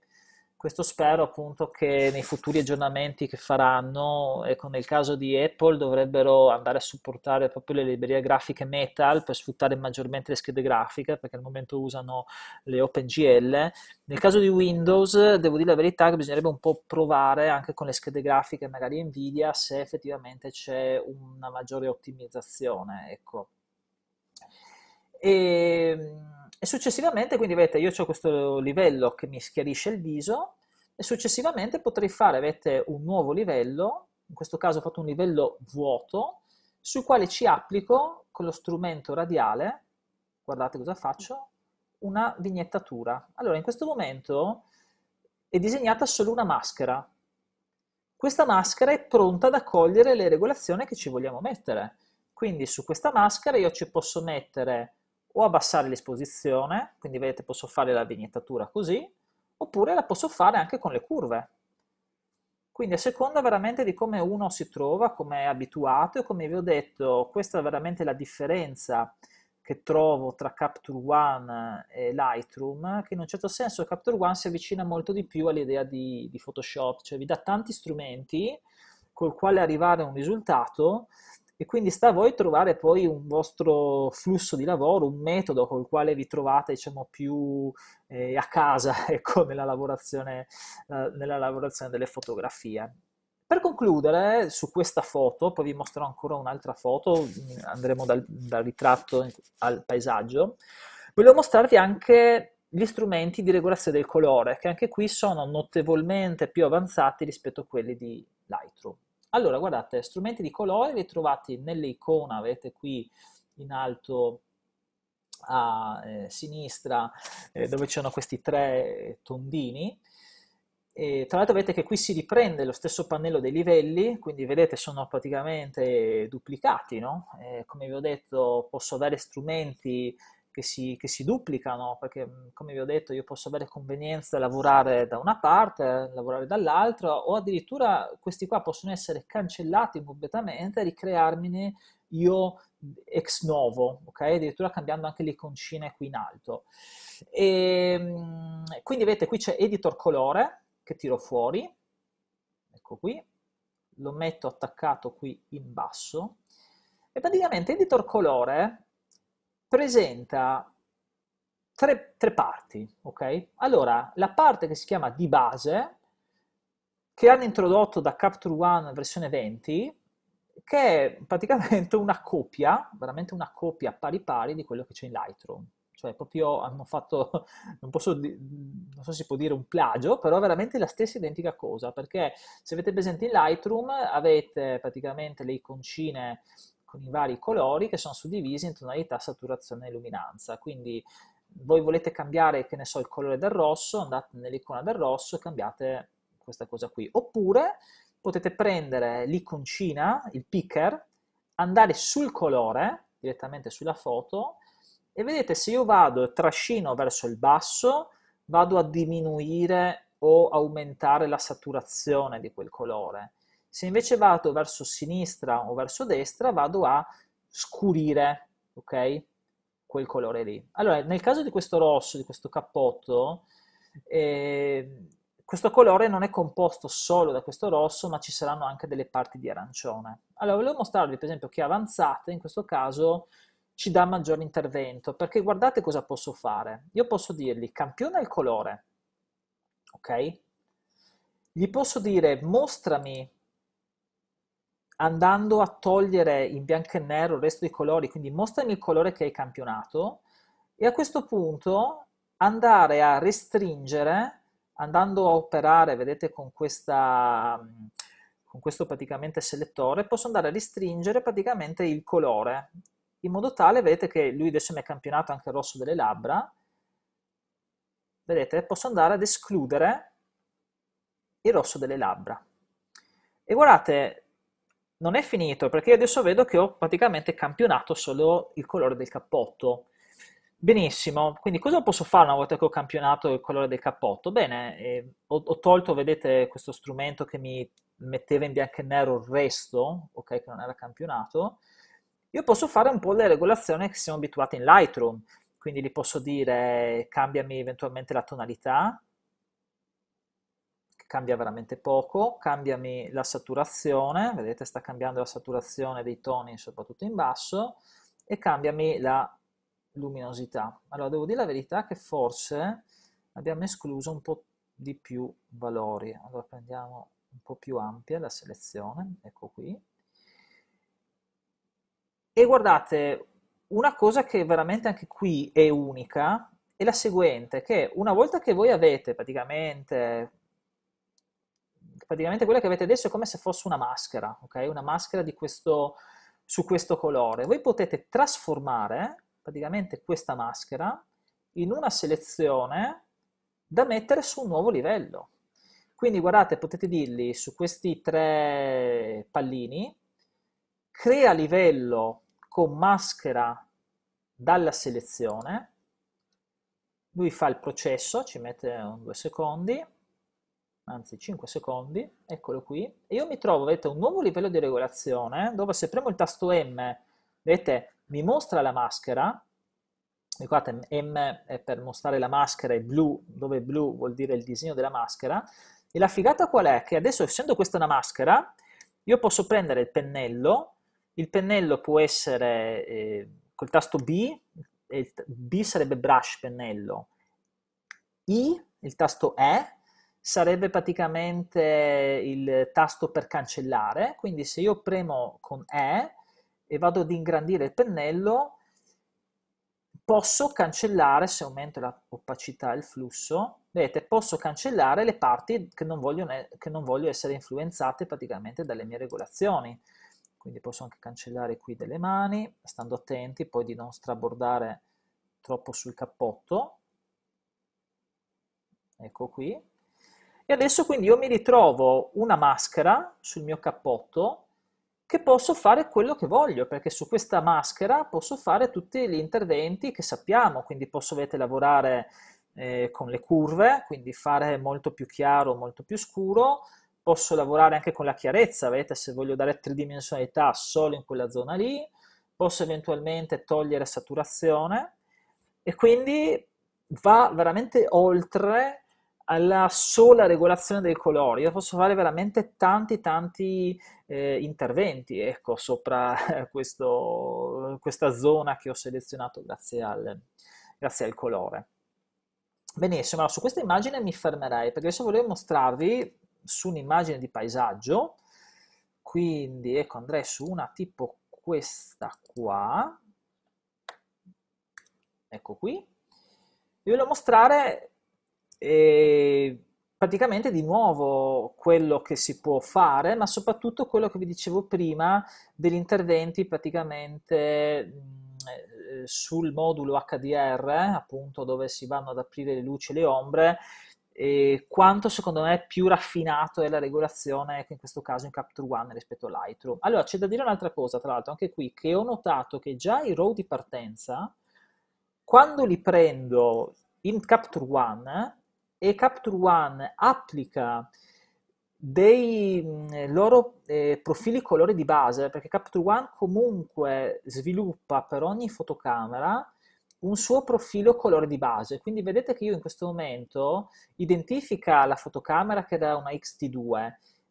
Questo spero appunto che nei futuri aggiornamenti che faranno, ecco nel caso di Apple dovrebbero andare a supportare proprio le librerie grafiche Metal per sfruttare maggiormente le schede grafiche perché al momento usano le OpenGL. Nel caso di Windows devo dire la verità che bisognerebbe un po' provare anche con le schede grafiche magari Nvidia se effettivamente c'è una maggiore ottimizzazione. Ecco. E ehm, e successivamente, quindi vedete, io ho questo livello che mi schiarisce il viso e successivamente potrei fare, vedete, un nuovo livello, in questo caso ho fatto un livello vuoto, sul quale ci applico con lo strumento radiale, guardate cosa faccio, una vignettatura. Allora, in questo momento è disegnata solo una maschera. Questa maschera è pronta ad accogliere le regolazioni che ci vogliamo mettere. Quindi su questa maschera io ci posso mettere o abbassare l'esposizione, quindi vedete posso fare la vignettatura così, oppure la posso fare anche con le curve. Quindi a seconda veramente di come uno si trova, come è abituato e come vi ho detto, questa è veramente la differenza che trovo tra Capture One e Lightroom, che in un certo senso Capture One si avvicina molto di più all'idea di, di Photoshop, cioè vi dà tanti strumenti col quale arrivare a un risultato e quindi sta a voi trovare poi un vostro flusso di lavoro, un metodo col quale vi trovate diciamo, più eh, a casa ecco, nella, lavorazione, eh, nella lavorazione delle fotografie. Per concludere su questa foto, poi vi mostrerò ancora un'altra foto, andremo dal, dal ritratto al paesaggio, voglio mostrarvi anche gli strumenti di regolazione del colore, che anche qui sono notevolmente più avanzati rispetto a quelli di Lightroom. Allora, guardate, strumenti di colore li trovate nell'icona, avete qui in alto a eh, sinistra eh, dove sono questi tre tondini. E, tra l'altro vedete che qui si riprende lo stesso pannello dei livelli, quindi vedete sono praticamente duplicati, no? eh, come vi ho detto posso avere strumenti che si, che si duplicano, perché mm, come vi ho detto io posso avere convenienza a lavorare da una parte, lavorare dall'altra, o addirittura questi qua possono essere cancellati completamente e ricrearmene io mm, ex novo, ok? Addirittura cambiando anche l'iconcina qui in alto. E, ehm, quindi vedete qui c'è editor colore che tiro fuori, ecco qui, lo metto attaccato qui in basso e praticamente editor colore presenta tre, tre parti, ok? Allora, la parte che si chiama di base, che hanno introdotto da Capture One versione 20, che è praticamente una copia, veramente una copia pari pari di quello che c'è in Lightroom. Cioè proprio hanno fatto, non, posso, non so se si può dire un plagio, però è veramente la stessa identica cosa, perché se avete presente in Lightroom avete praticamente le iconcine con i vari colori che sono suddivisi in tonalità, saturazione e luminanza. Quindi voi volete cambiare, che ne so, il colore del rosso, andate nell'icona del rosso e cambiate questa cosa qui. Oppure potete prendere l'iconcina, il picker, andare sul colore, direttamente sulla foto, e vedete se io vado e trascino verso il basso, vado a diminuire o aumentare la saturazione di quel colore se invece vado verso sinistra o verso destra, vado a scurire, ok? Quel colore lì. Allora, nel caso di questo rosso, di questo cappotto, eh, questo colore non è composto solo da questo rosso, ma ci saranno anche delle parti di arancione. Allora, volevo mostrarvi, per esempio, che avanzate, in questo caso, ci dà maggior intervento, perché guardate cosa posso fare. Io posso dirgli campione il colore, ok? Gli posso dire mostrami andando a togliere in bianco e nero il resto dei colori, quindi mostrami il colore che hai campionato e a questo punto andare a restringere andando a operare, vedete con, questa, con questo praticamente selettore, posso andare a restringere praticamente il colore, in modo tale, vedete che lui adesso mi ha campionato anche il rosso delle labbra, vedete, posso andare ad escludere il rosso delle labbra. E guardate, non è finito perché adesso vedo che ho praticamente campionato solo il colore del cappotto. Benissimo, quindi cosa posso fare una volta che ho campionato il colore del cappotto? Bene, eh, ho, ho, tolto, vedete, questo strumento che mi metteva in bianco e nero il resto, ok, che non era campionato. Io posso fare un po' le regolazioni che siamo abituati in Lightroom, quindi gli posso dire eh, cambiami eventualmente la tonalità, cambia veramente poco, cambiami la saturazione, vedete sta cambiando la saturazione dei toni soprattutto in basso, e cambiami la luminosità. Allora devo dire la verità che forse abbiamo escluso un po' di più valori, allora prendiamo un po' più ampia la selezione, ecco qui. E guardate, una cosa che veramente anche qui è unica è la seguente, che una volta che voi avete praticamente praticamente quella che avete adesso è come se fosse una maschera, ok? Una maschera questo, su questo colore. Voi potete trasformare praticamente questa maschera in una selezione da mettere su un nuovo livello. Quindi guardate, potete dirgli su questi tre pallini, crea livello con maschera dalla selezione, lui fa il processo, ci mette un, due secondi, anzi 5 secondi, eccolo qui, e io mi trovo, vedete, un nuovo livello di regolazione, eh, dove se premo il tasto M, vedete, mi mostra la maschera, ricordate, M è per mostrare la maschera e blu, dove blu vuol dire il disegno della maschera, e la figata qual è? Che adesso, essendo questa una maschera, io posso prendere il pennello, il pennello può essere eh, col tasto B, il B sarebbe brush pennello, I, il tasto E, sarebbe praticamente il tasto per cancellare, quindi se io premo con E e vado ad ingrandire il pennello, posso cancellare, se aumento l'opacità e il flusso, vedete, posso cancellare le parti che non, voglio, che non voglio essere influenzate praticamente dalle mie regolazioni. Quindi posso anche cancellare qui delle mani, stando attenti poi di non strabordare troppo sul cappotto. Ecco qui, e adesso quindi io mi ritrovo una maschera sul mio cappotto che posso fare quello che voglio, perché su questa maschera posso fare tutti gli interventi che sappiamo, quindi posso vedete, lavorare eh, con le curve, quindi fare molto più chiaro, molto più scuro, posso lavorare anche con la chiarezza, vedete se voglio dare tridimensionalità solo in quella zona lì, posso eventualmente togliere saturazione e quindi va veramente oltre alla sola regolazione dei colori, io posso fare veramente tanti tanti eh, interventi ecco, sopra eh, questo, questa zona che ho selezionato grazie al, grazie al colore. Benissimo, allora, su questa immagine mi fermerei perché adesso volevo mostrarvi su un'immagine di paesaggio, quindi ecco andrei su una tipo questa qua, ecco qui, vi voglio mostrare praticamente di nuovo quello che si può fare, ma soprattutto quello che vi dicevo prima degli interventi praticamente mm, eh, sul modulo HDR, appunto dove si vanno ad aprire le luci e le ombre, e quanto secondo me più raffinato è la regolazione che in questo caso in Capture One rispetto a Lightroom. Allora c'è da dire un'altra cosa, tra l'altro, anche qui, che ho notato che già i RAW di partenza, quando li prendo in Capture One, e Capture One applica dei loro eh, profili colore di base, perché Capture One comunque sviluppa per ogni fotocamera un suo profilo colore di base. Quindi vedete che io in questo momento identifica la fotocamera che è da una XT2,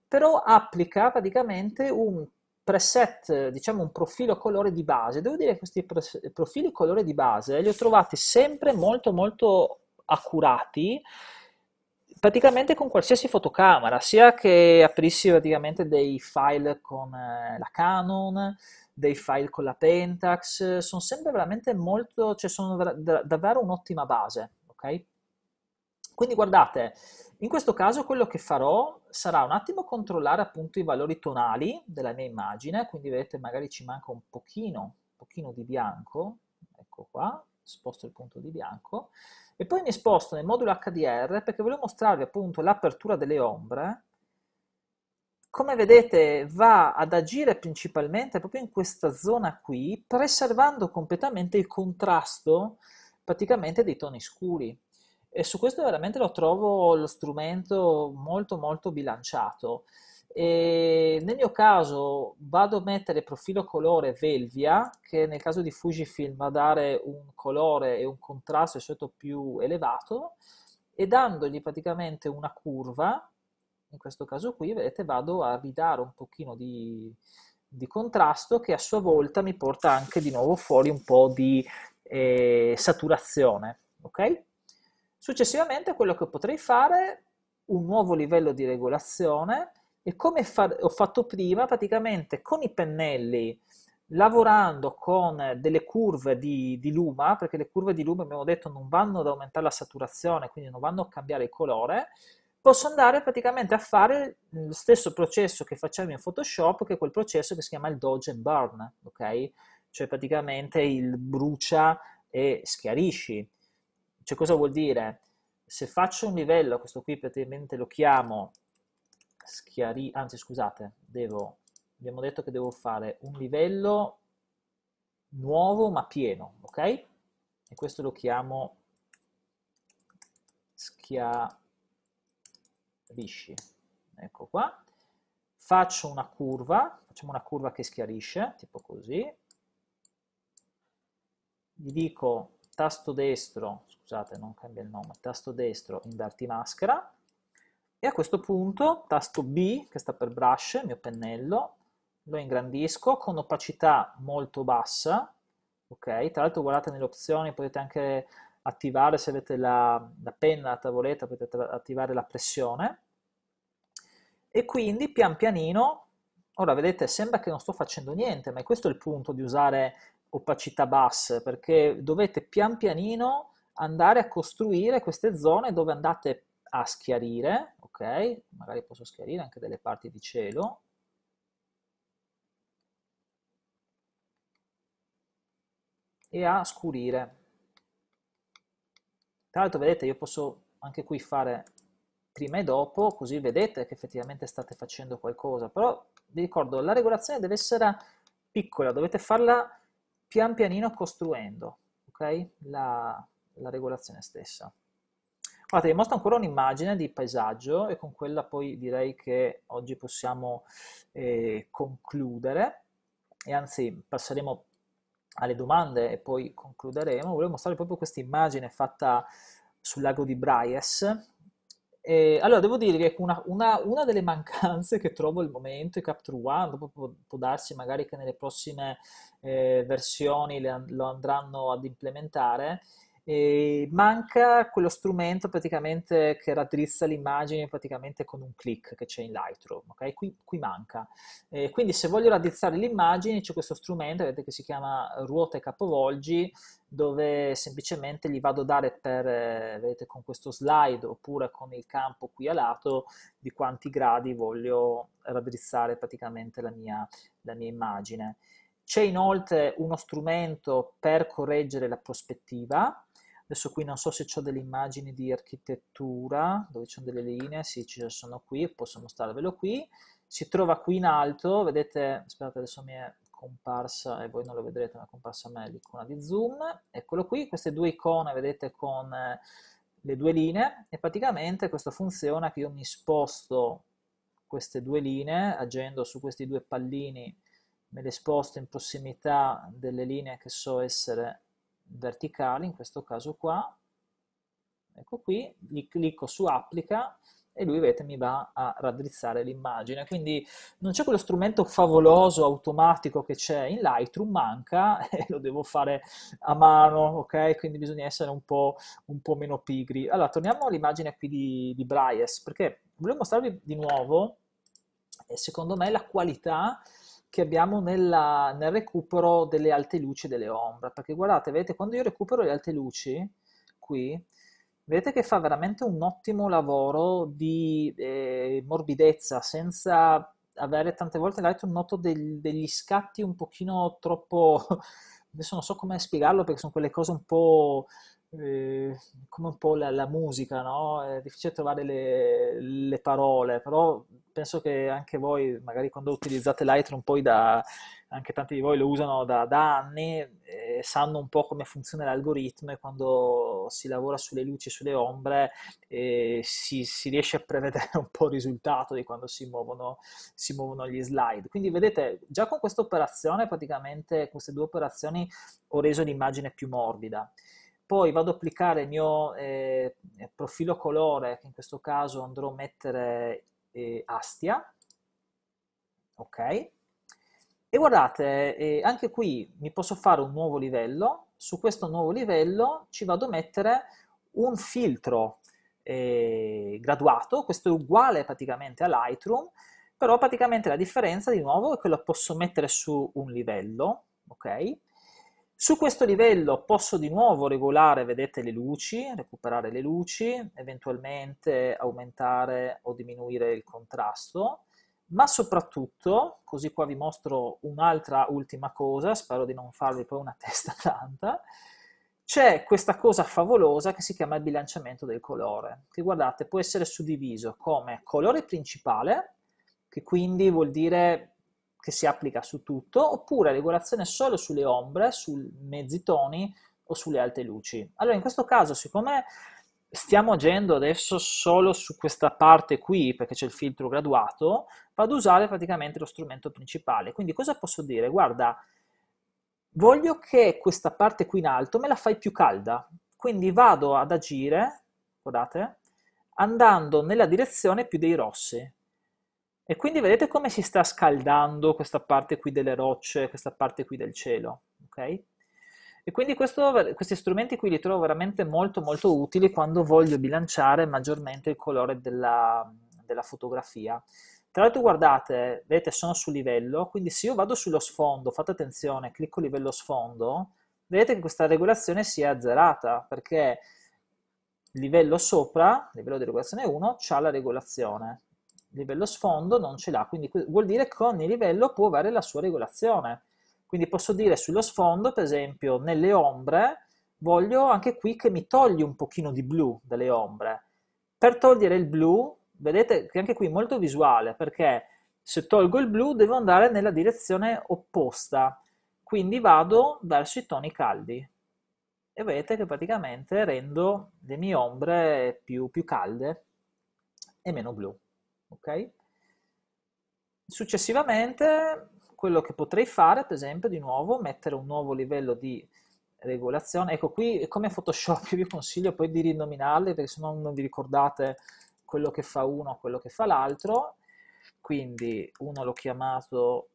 però applica praticamente un preset, diciamo un profilo colore di base. Devo dire che questi profili colore di base li ho trovati sempre molto molto accurati praticamente con qualsiasi fotocamera, sia che aprissi praticamente dei file con eh, la Canon, dei file con la Pentax, sono sempre veramente molto, cioè sono davvero un'ottima base, ok? Quindi guardate, in questo caso quello che farò sarà un attimo controllare appunto i valori tonali della mia immagine, quindi vedete magari ci manca un pochino, un pochino di bianco, ecco qua, sposto il punto di bianco, e poi mi sposto nel modulo HDR perché volevo mostrarvi appunto l'apertura delle ombre. Come vedete va ad agire principalmente proprio in questa zona qui, preservando completamente il contrasto praticamente dei toni scuri. E su questo veramente lo trovo lo strumento molto molto bilanciato. E nel mio caso vado a mettere profilo colore Velvia, che nel caso di Fujifilm va a dare un colore e un contrasto sotto più elevato, e dandogli praticamente una curva, in questo caso qui, vedete, vado a ridare un pochino di, di contrasto che a sua volta mi porta anche di nuovo fuori un po' di eh, saturazione. Okay? Successivamente quello che potrei fare, un nuovo livello di regolazione, e come fa- ho fatto prima, praticamente con i pennelli, lavorando con delle curve di, di, luma, perché le curve di luma, abbiamo detto, non vanno ad aumentare la saturazione, quindi non vanno a cambiare il colore, posso andare praticamente a fare lo stesso processo che facciamo in Photoshop, che è quel processo che si chiama il dodge and burn, ok? Cioè praticamente il brucia e schiarisci. Cioè cosa vuol dire? Se faccio un livello, questo qui praticamente lo chiamo schiarire, anzi scusate, devo, abbiamo detto che devo fare un livello nuovo ma pieno, ok? E questo lo chiamo schiarisci, ecco qua. Faccio una curva, facciamo una curva che schiarisce, tipo così. Gli dico tasto destro, scusate non cambia il nome, tasto destro inverti maschera, a questo punto tasto B, che sta per brush, il mio pennello, lo ingrandisco con opacità molto bassa, ok? Tra l'altro guardate nelle opzioni, potete anche attivare, se avete la, la penna, la tavoletta, potete attivare la pressione. E quindi pian pianino, ora vedete, sembra che non sto facendo niente, ma questo è il punto di usare opacità bassa, perché dovete pian pianino andare a costruire queste zone dove andate a schiarire, ok? Magari posso schiarire anche delle parti di cielo. E a scurire. Tra l'altro vedete io posso anche qui fare prima e dopo, così vedete che effettivamente state facendo qualcosa, però vi ricordo la regolazione deve essere piccola, dovete farla pian pianino costruendo, ok? la, la regolazione stessa. Guardate, vi mostro ancora un'immagine di paesaggio e con quella poi direi che oggi possiamo eh, concludere e anzi passeremo alle domande e poi concluderemo. Volevo mostrare proprio questa immagine fatta sul lago di Braies. E, allora, devo dire che una, una, una, delle mancanze che trovo al momento in Capture One, dopo può, può darsi magari che nelle prossime eh, versioni le, lo andranno ad implementare, e manca quello strumento praticamente che raddrizza l'immagine praticamente con un click che c'è in Lightroom, okay? qui, qui, manca. E quindi se voglio raddrizzare l'immagine c'è questo strumento vedete, che si chiama ruote capovolgi dove semplicemente gli vado a dare per, eh, vedete, con questo slide oppure con il campo qui a lato di quanti gradi voglio raddrizzare praticamente la mia, la mia immagine. C'è inoltre uno strumento per correggere la prospettiva, Adesso qui non so se ho delle immagini di architettura, dove ci sono delle linee, sì, ci sono qui, possono starvelo qui. Si trova qui in alto, vedete, aspettate adesso mi è comparsa, e voi non lo vedrete, ma è comparsa a me l'icona di zoom. Eccolo qui, queste due icone, vedete, con eh, le due linee, e praticamente questa funziona che io mi sposto queste due linee, agendo su questi due pallini, me le sposto in prossimità delle linee che so essere verticali, in questo caso qua, ecco qui, gli clicco su applica e lui vedete mi va a raddrizzare l'immagine, quindi non c'è quello strumento favoloso automatico che c'è in Lightroom, manca e lo devo fare a mano, ok? Quindi bisogna essere un po', un po meno pigri. Allora, torniamo all'immagine qui di, di Bryes, perché volevo mostrarvi di nuovo, secondo me, la qualità che abbiamo nella, nel recupero delle alte luci e delle ombre, perché guardate, vedete, quando io recupero le alte luci, qui, vedete che fa veramente un ottimo lavoro di eh, morbidezza, senza avere tante volte, l'altro noto del, degli scatti un pochino troppo, adesso non so come spiegarlo perché sono quelle cose un po' Eh, come un po' la, la, musica, no? È difficile trovare le, le, parole, però penso che anche voi, magari quando utilizzate Lightroom, poi da, anche tanti di voi lo usano da, da anni, e eh, sanno un po' come funziona l'algoritmo e quando si lavora sulle luci, e sulle ombre, eh, si, si, riesce a prevedere un po' il risultato di quando si muovono, si muovono gli slide. Quindi vedete, già con questa operazione, praticamente queste due operazioni, ho reso l'immagine più morbida poi vado a applicare il mio eh, eh, profilo colore, che in questo caso andrò a mettere eh, Astia, ok? E guardate, eh, anche qui mi posso fare un nuovo livello, su questo nuovo livello ci vado a mettere un filtro eh, graduato, questo è uguale praticamente a Lightroom, però praticamente la differenza di nuovo è che lo posso mettere su un livello, ok? Su questo livello posso di nuovo regolare, vedete, le luci, recuperare le luci, eventualmente aumentare o diminuire il contrasto, ma soprattutto, così qua vi mostro un'altra ultima cosa, spero di non farvi poi una testa tanta, c'è questa cosa favolosa che si chiama il bilanciamento del colore, che guardate può essere suddiviso come colore principale, che quindi vuol dire che si applica su tutto, oppure regolazione solo sulle ombre, sui mezzi toni o sulle alte luci. Allora, in questo caso, siccome stiamo agendo adesso solo su questa parte qui, perché c'è il filtro graduato, vado ad usare praticamente lo strumento principale. Quindi cosa posso dire? Guarda, voglio che questa parte qui in alto me la fai più calda, quindi vado ad agire, guardate, andando nella direzione più dei rossi. E quindi vedete come si sta scaldando questa parte qui delle rocce, questa parte qui del cielo, ok? E quindi questo, questi strumenti qui li trovo veramente molto molto utili quando voglio bilanciare maggiormente il colore della, della fotografia. Tra l'altro guardate, vedete sono sul livello, quindi se io vado sullo sfondo, fate attenzione, clicco livello sfondo, vedete che questa regolazione si è azzerata, perché livello sopra, livello di regolazione 1, c'ha la regolazione, livello sfondo non ce l'ha, quindi vuol dire che ogni livello può avere la sua regolazione. Quindi posso dire sullo sfondo, per esempio, nelle ombre, voglio anche qui che mi togli un pochino di blu dalle ombre. Per togliere il blu, vedete che anche qui è molto visuale, perché se tolgo il blu devo andare nella direzione opposta, quindi vado verso i toni caldi. E vedete che praticamente rendo le mie ombre più, più calde e meno blu ok? Successivamente quello che potrei fare, per esempio, di nuovo, mettere un nuovo livello di regolazione. Ecco, qui come Photoshop io vi consiglio poi di rinominarli perché se no non vi ricordate quello che fa uno o quello che fa l'altro. Quindi uno l'ho chiamato,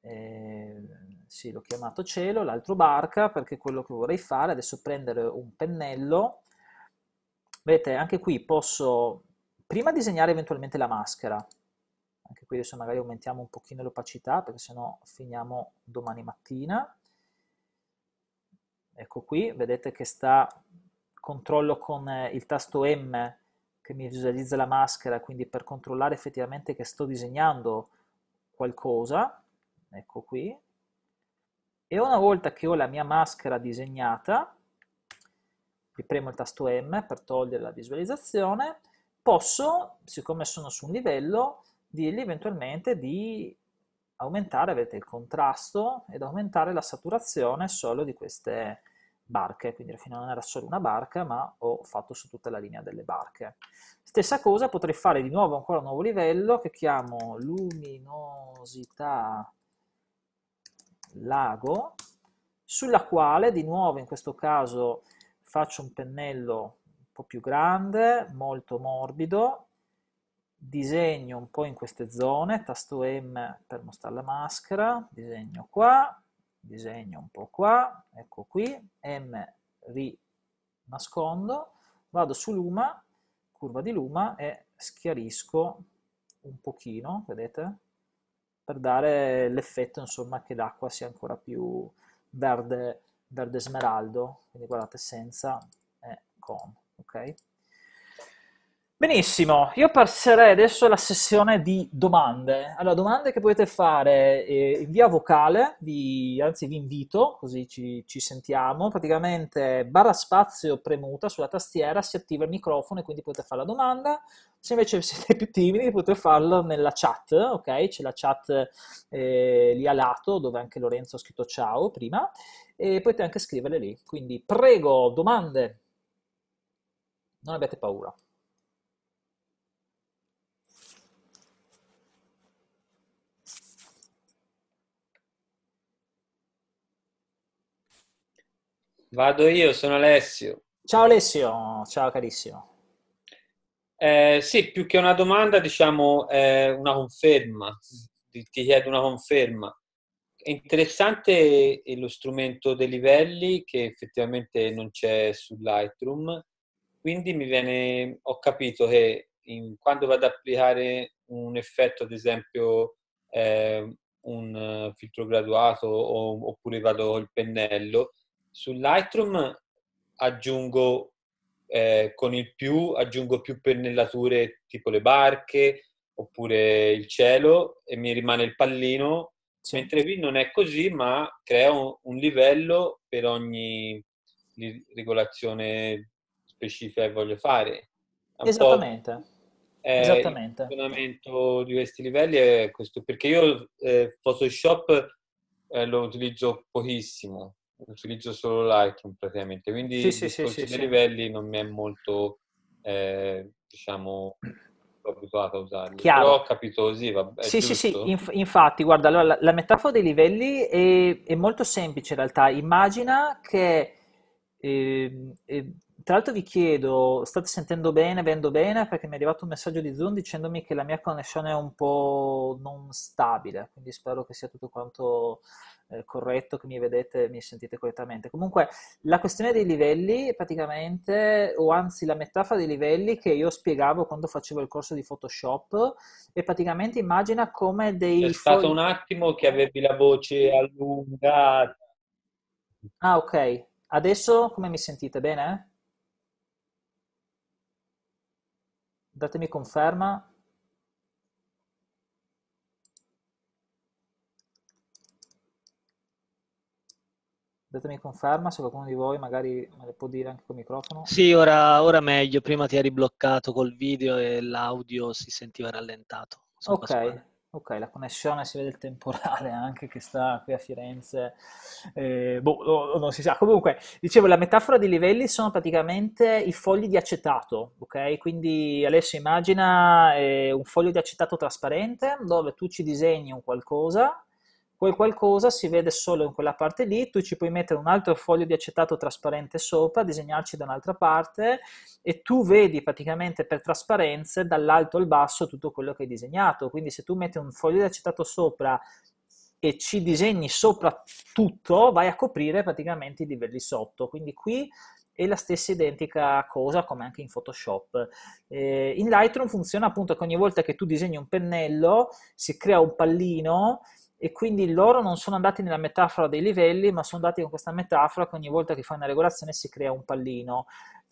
eh, sì, l'ho chiamato cielo, l'altro barca, perché quello che vorrei fare è adesso prendere un pennello. Vedete, anche qui posso prima disegnare eventualmente la maschera, anche qui adesso magari aumentiamo un pochino l'opacità perché sennò finiamo domani mattina. Ecco qui, vedete che sta controllo con eh, il tasto M che mi visualizza la maschera, quindi per controllare effettivamente che sto disegnando qualcosa, ecco qui, e una volta che ho la mia maschera disegnata, vi premo il tasto M per togliere la visualizzazione, posso, siccome sono su un livello, dirgli eventualmente di aumentare, avete il contrasto, ed aumentare la saturazione solo di queste barche, quindi alla fine non era solo una barca, ma ho fatto su tutta la linea delle barche. Stessa cosa potrei fare di nuovo ancora un nuovo livello che chiamo luminosità lago, sulla quale di nuovo in questo caso faccio un pennello po' più grande, molto morbido, disegno un po' in queste zone, tasto M per mostrare la maschera, disegno qua, disegno un po' qua, ecco qui, M rinascondo, vado su Luma, curva di Luma e schiarisco un pochino, vedete? Per dare l'effetto insomma che l'acqua sia ancora più verde, verde smeraldo, quindi guardate senza e con ok? Benissimo, io passerei adesso alla sessione di domande. Allora, domande che potete fare eh, via vocale, vi, anzi vi invito, così ci, ci, sentiamo. Praticamente barra spazio premuta sulla tastiera si attiva il microfono e quindi potete fare la domanda. Se invece siete più timidi potete farlo nella chat, ok? C'è la chat eh, lì a lato dove anche Lorenzo ha scritto ciao prima e potete anche scriverle lì. Quindi prego, domande. Non abbiate paura. Vado io, sono Alessio. Ciao Alessio, ciao carissimo. Eh, sì, più che una domanda, diciamo, eh, una conferma. Ti, ti chiedo una conferma. È interessante lo strumento dei livelli che effettivamente non c'è su Lightroom quindi mi viene, ho capito che in, quando vado ad applicare un effetto, ad esempio eh, un filtro graduato o, oppure vado col pennello, su Lightroom aggiungo eh, con il più, aggiungo più pennellature tipo le barche oppure il cielo e mi rimane il pallino, sì. mentre qui non è così, ma crea un, un livello per ogni regolazione specifica che voglio fare. Esattamente. Eh, Esattamente. Il funzionamento di questi livelli è questo, perché io eh, Photoshop eh, lo utilizzo pochissimo, utilizzo solo Lightroom praticamente, quindi sì, sì, sì, sì, livelli sì. non mi è molto, eh, diciamo, abituato a usarli. Chiaro. Però ho capito così, vabbè. Sì, sì, sì, Inf- infatti, guarda, allora, la, la, metafora dei livelli è, è, molto semplice in realtà. Immagina che eh, eh, tra l'altro vi chiedo, state sentendo bene, vendo bene? Perché mi è arrivato un messaggio di Zoom dicendomi che la mia connessione è un po' non stabile, quindi spero che sia tutto quanto eh, corretto, che mi vedete, e mi sentite correttamente. Comunque, la questione dei livelli, praticamente, o anzi la metafora dei livelli che io spiegavo quando facevo il corso di Photoshop, e praticamente immagina come dei... È stato fo- un attimo che avevi la voce allungata. Ah, ok. Adesso come mi sentite? Bene? datemi conferma. Datemi conferma se qualcuno di voi magari me lo può dire anche col microfono. Sì, ora, ora meglio. Prima ti eri bloccato col video e l'audio si sentiva rallentato. So ok, Ok, la connessione si vede il temporale anche che sta qui a Firenze, eh, boh, non si sa. Comunque, dicevo, la metafora di livelli sono praticamente i fogli di acetato, ok? Quindi adesso immagina eh, un foglio di acetato trasparente dove tu ci disegni un qualcosa quel qualcosa si vede solo in quella parte lì, tu ci puoi mettere un altro foglio di acetato trasparente sopra, disegnarci da un'altra parte e tu vedi praticamente per trasparenze dall'alto al basso tutto quello che hai disegnato, quindi se tu metti un foglio di acetato sopra e ci disegni sopra tutto, vai a coprire praticamente i livelli sotto, quindi qui è la stessa identica cosa come anche in Photoshop. Eh, in Lightroom funziona appunto che ogni volta che tu disegni un pennello si crea un pallino e quindi loro non sono andati nella metafora dei livelli, ma sono andati con questa metafora che ogni volta che fai una regolazione si crea un pallino,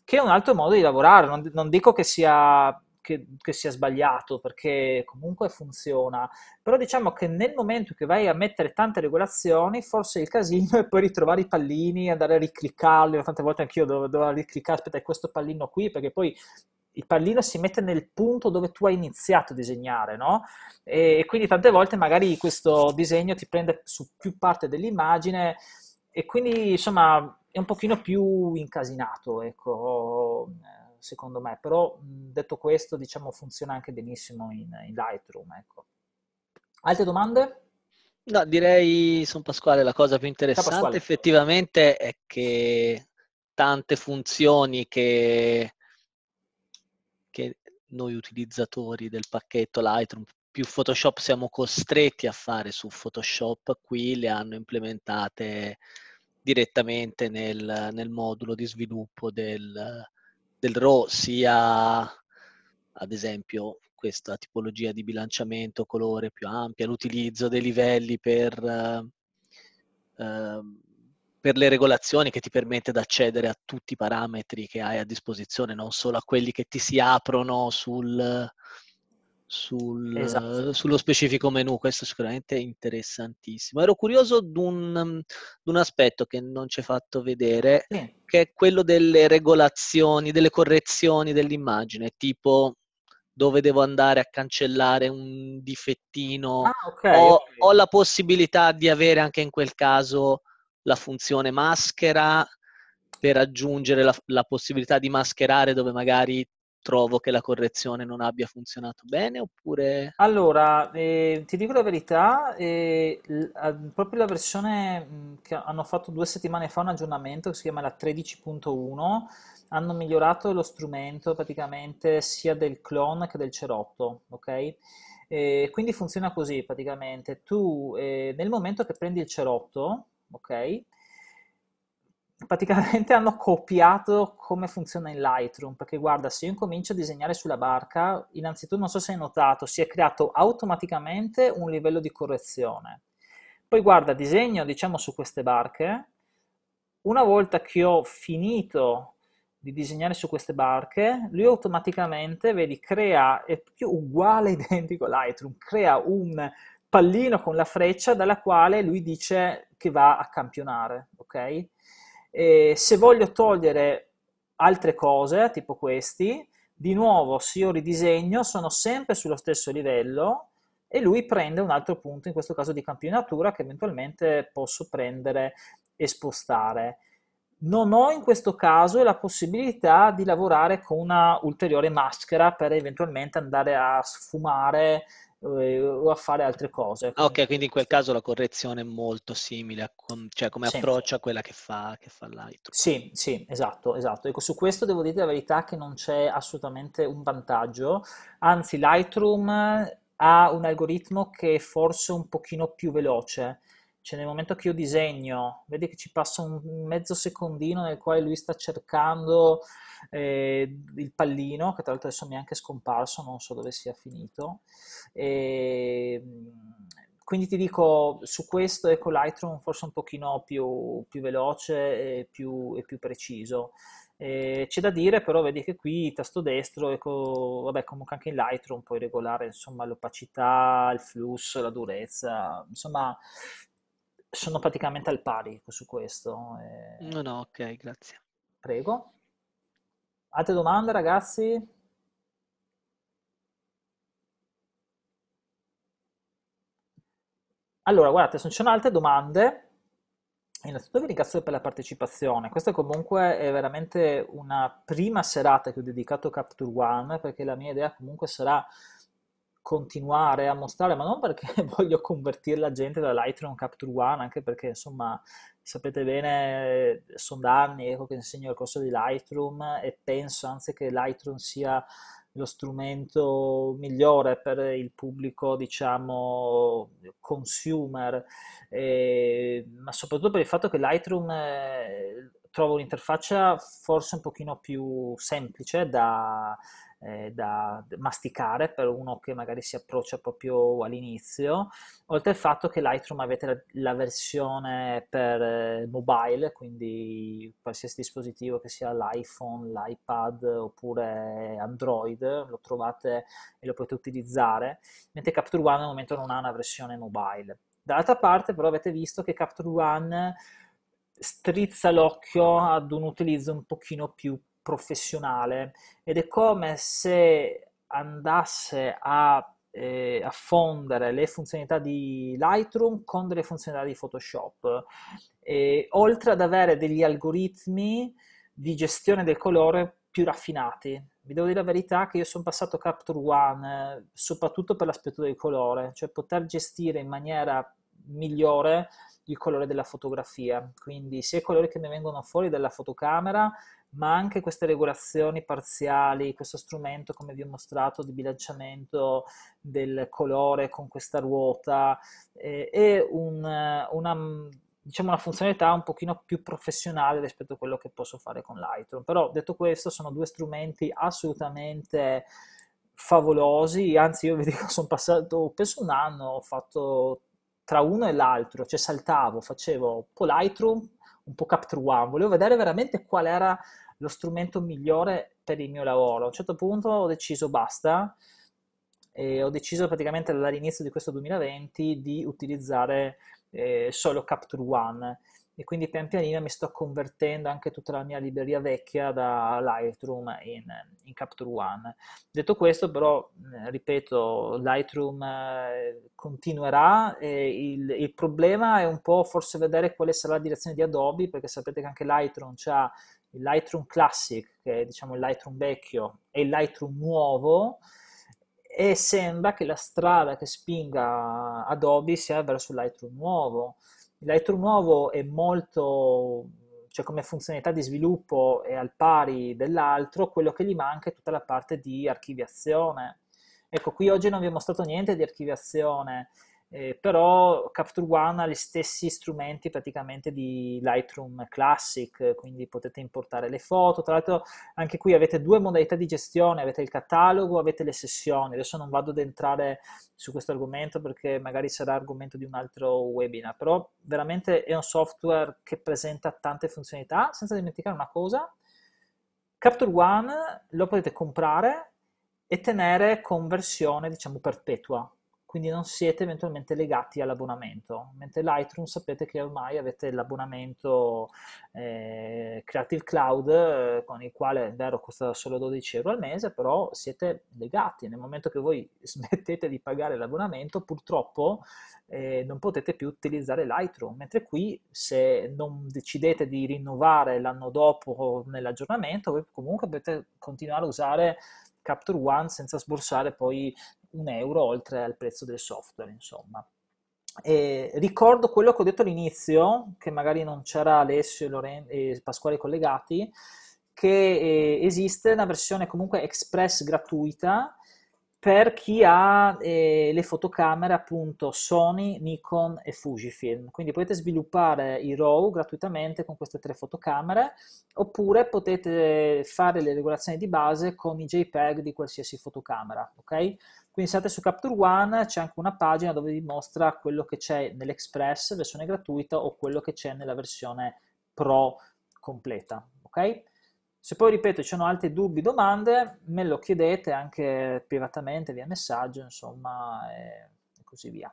che è un altro modo di lavorare, non, non dico che sia che, che, sia sbagliato perché comunque funziona, però diciamo che nel momento che vai a mettere tante regolazioni forse il casino è poi ritrovare i pallini, andare a ricliccarli, tante volte anch'io dovevo, dovevo ricliccare, aspetta è questo pallino qui perché poi il pallino si mette nel punto dove tu hai iniziato a disegnare, no? E, quindi tante volte magari questo disegno ti prende su più parte dell'immagine e quindi insomma è un pochino più incasinato, ecco secondo me, però detto questo, diciamo, funziona anche benissimo in, in Lightroom, ecco. Altre domande? No, direi, Son Pasquale, la cosa più interessante effettivamente è che tante funzioni che, che noi utilizzatori del pacchetto Lightroom più Photoshop siamo costretti a fare su Photoshop, qui le hanno implementate direttamente nel, nel modulo di sviluppo del, del RAW sia ad esempio questa tipologia di bilanciamento colore più ampia, l'utilizzo dei livelli per, eh, ehm, per le regolazioni che ti permette di accedere a tutti i parametri che hai a disposizione, non solo a quelli che ti si aprono sul, sul, esatto. Eh, sullo specifico menu, questo sicuramente è interessantissimo. Ero curioso di un mm, aspetto che non ci hai fatto vedere, sì. che è quello delle regolazioni, delle correzioni dell'immagine, tipo dove devo andare a cancellare un difettino, ah, okay, ho, okay. ho la possibilità di avere anche in quel caso la funzione maschera per aggiungere la, la possibilità di mascherare dove magari trovo che la correzione non abbia funzionato bene oppure... Allora, eh, ti dico la verità, eh, l- proprio la versione mm, che hanno fatto due settimane fa un aggiornamento che si chiama la 13.1, hanno migliorato lo strumento praticamente sia del clone che del cerotto, ok? Eh, quindi funziona così praticamente, tu eh, nel momento che prendi il cerotto, ok? praticamente hanno copiato come funziona in Lightroom, perché guarda, se io incomincio a disegnare sulla barca, innanzitutto non so se hai notato, si è creato automaticamente un livello di correzione. Poi guarda, disegno diciamo su queste barche, una volta che ho finito di disegnare su queste barche, lui automaticamente, vedi, crea, è più uguale, identico a Lightroom, crea un pallino con la freccia dalla quale lui dice che va a campionare, ok? E se voglio togliere altre cose, tipo questi, di nuovo se io ridisegno sono sempre sullo stesso livello e lui prende un altro punto, in questo caso di campionatura, che eventualmente posso prendere e spostare. Non ho in questo caso la possibilità di lavorare con una ulteriore maschera per eventualmente andare a sfumare eh, o a fare altre cose. Ah, ok, quindi in quel caso la correzione è molto simile, a con, cioè come sì. approccio a quella che fa, che fa Lightroom. Sì, sì, esatto, esatto. Ecco, su questo devo dire la verità che non c'è assolutamente un vantaggio, anzi Lightroom ha un algoritmo che è forse un pochino più veloce, cioè nel momento che io disegno, vedi che ci passa un mezzo secondino nel quale lui sta cercando eh, il pallino, che tra l'altro adesso mi è anche scomparso, non so dove sia finito. E, ehm, quindi ti dico, su questo ecco Lightroom forse un pochino più, più veloce e più, e più preciso. Eh, c'è da dire però, vedi che qui tasto destro, ecco, vabbè comunque anche in Lightroom puoi regolare insomma l'opacità, il flusso, la durezza, insomma sono praticamente al pari su questo. E... Eh. No, no, ok, grazie. Prego. Altre domande, ragazzi? Allora, guardate, se non ci sono altre domande, innanzitutto vi ringrazio per la partecipazione. Questa comunque è veramente una prima serata che ho dedicato a Capture One, perché la mia idea comunque sarà continuare a mostrare, ma non perché voglio convertire la gente da Lightroom Capture One, anche perché insomma sapete bene, sono da anni ecco, che insegno il corso di Lightroom e penso anzi che Lightroom sia lo strumento migliore per il pubblico, diciamo, consumer, eh, ma soprattutto per il fatto che Lightroom eh, trovo un'interfaccia forse un pochino più semplice da, eh, da masticare per uno che magari si approccia proprio all'inizio, oltre al fatto che Lightroom avete la, la versione per eh, mobile, quindi qualsiasi dispositivo che sia l'iPhone, l'iPad oppure Android, lo trovate e lo potete utilizzare, mentre Capture One al momento non ha una versione mobile. Dall'altra parte però avete visto che Capture One strizza l'occhio ad un utilizzo un pochino più professionale ed è come se andasse a eh, affondere le funzionalità di Lightroom con delle funzionalità di Photoshop, e, oltre ad avere degli algoritmi di gestione del colore più raffinati. Vi devo dire la verità che io sono passato Capture One eh, soprattutto per l'aspetto del colore, cioè poter gestire in maniera migliore il colore della fotografia, quindi sia i colori che mi vengono fuori dalla fotocamera, ma anche queste regolazioni parziali, questo strumento come vi ho mostrato di bilanciamento del colore con questa ruota, eh, è un, una diciamo una funzionalità un pochino più professionale rispetto a quello che posso fare con Lightroom. Però detto questo, sono due strumenti assolutamente favolosi, anzi io vi dico sono passato penso un anno, ho fatto tra uno e l'altro, cioè saltavo, facevo un po' Lightroom, un po' Capture One, volevo vedere veramente qual era lo strumento migliore per il mio lavoro. A un certo punto ho deciso basta e ho deciso praticamente dall'inizio di questo 2020 di utilizzare eh, solo Capture One e quindi pian pianino mi sto convertendo anche tutta la mia libreria vecchia da Lightroom in, in Capture One. Detto questo però, ripeto, Lightroom eh, continuerà, il, il, problema è un po' forse vedere quale sarà la direzione di Adobe, perché sapete che anche Lightroom ha il Lightroom Classic, che è diciamo il Lightroom vecchio, e il Lightroom nuovo, e sembra che la strada che spinga Adobe sia verso il Lightroom nuovo. Lightroom nuovo è molto, cioè come funzionalità di sviluppo è al pari dell'altro, quello che gli manca è tutta la parte di archiviazione. Ecco, qui oggi non vi ho mostrato niente di archiviazione, eh, però Capture One ha gli stessi strumenti praticamente di Lightroom Classic, quindi potete importare le foto. Tra l'altro, anche qui avete due modalità di gestione: avete il catalogo, avete le sessioni. Adesso non vado ad entrare su questo argomento perché magari sarà argomento di un altro webinar, però veramente è un software che presenta tante funzionalità. Senza dimenticare una cosa. Capture One lo potete comprare e tenere con versione diciamo perpetua, quindi non siete eventualmente legati all'abbonamento, mentre Lightroom sapete che ormai avete l'abbonamento eh, Creative Cloud eh, con il quale è vero costa solo 12 euro al mese, però siete legati, nel momento che voi smettete di pagare l'abbonamento purtroppo eh, non potete più utilizzare Lightroom, mentre qui se non decidete di rinnovare l'anno dopo nell'aggiornamento, voi comunque potete continuare a usare Capture One senza sborsare poi un euro oltre al prezzo del software, insomma. E ricordo quello che ho detto all'inizio, che magari non c'era Alessio Loren- e Pasquale collegati, che eh, esiste una versione comunque express gratuita per chi ha eh, le fotocamere appunto Sony, Nikon e Fujifilm. Quindi potete sviluppare i RAW gratuitamente con queste tre fotocamere oppure potete fare le regolazioni di base con i JPEG di qualsiasi fotocamera, ok? Quindi se andate su Capture One c'è anche una pagina dove vi mostra quello che c'è nell'Express, versione gratuita, o quello che c'è nella versione Pro completa. Okay? Se poi, ripeto, ci sono altri dubbi, domande, me lo chiedete anche privatamente via messaggio, insomma, e così via.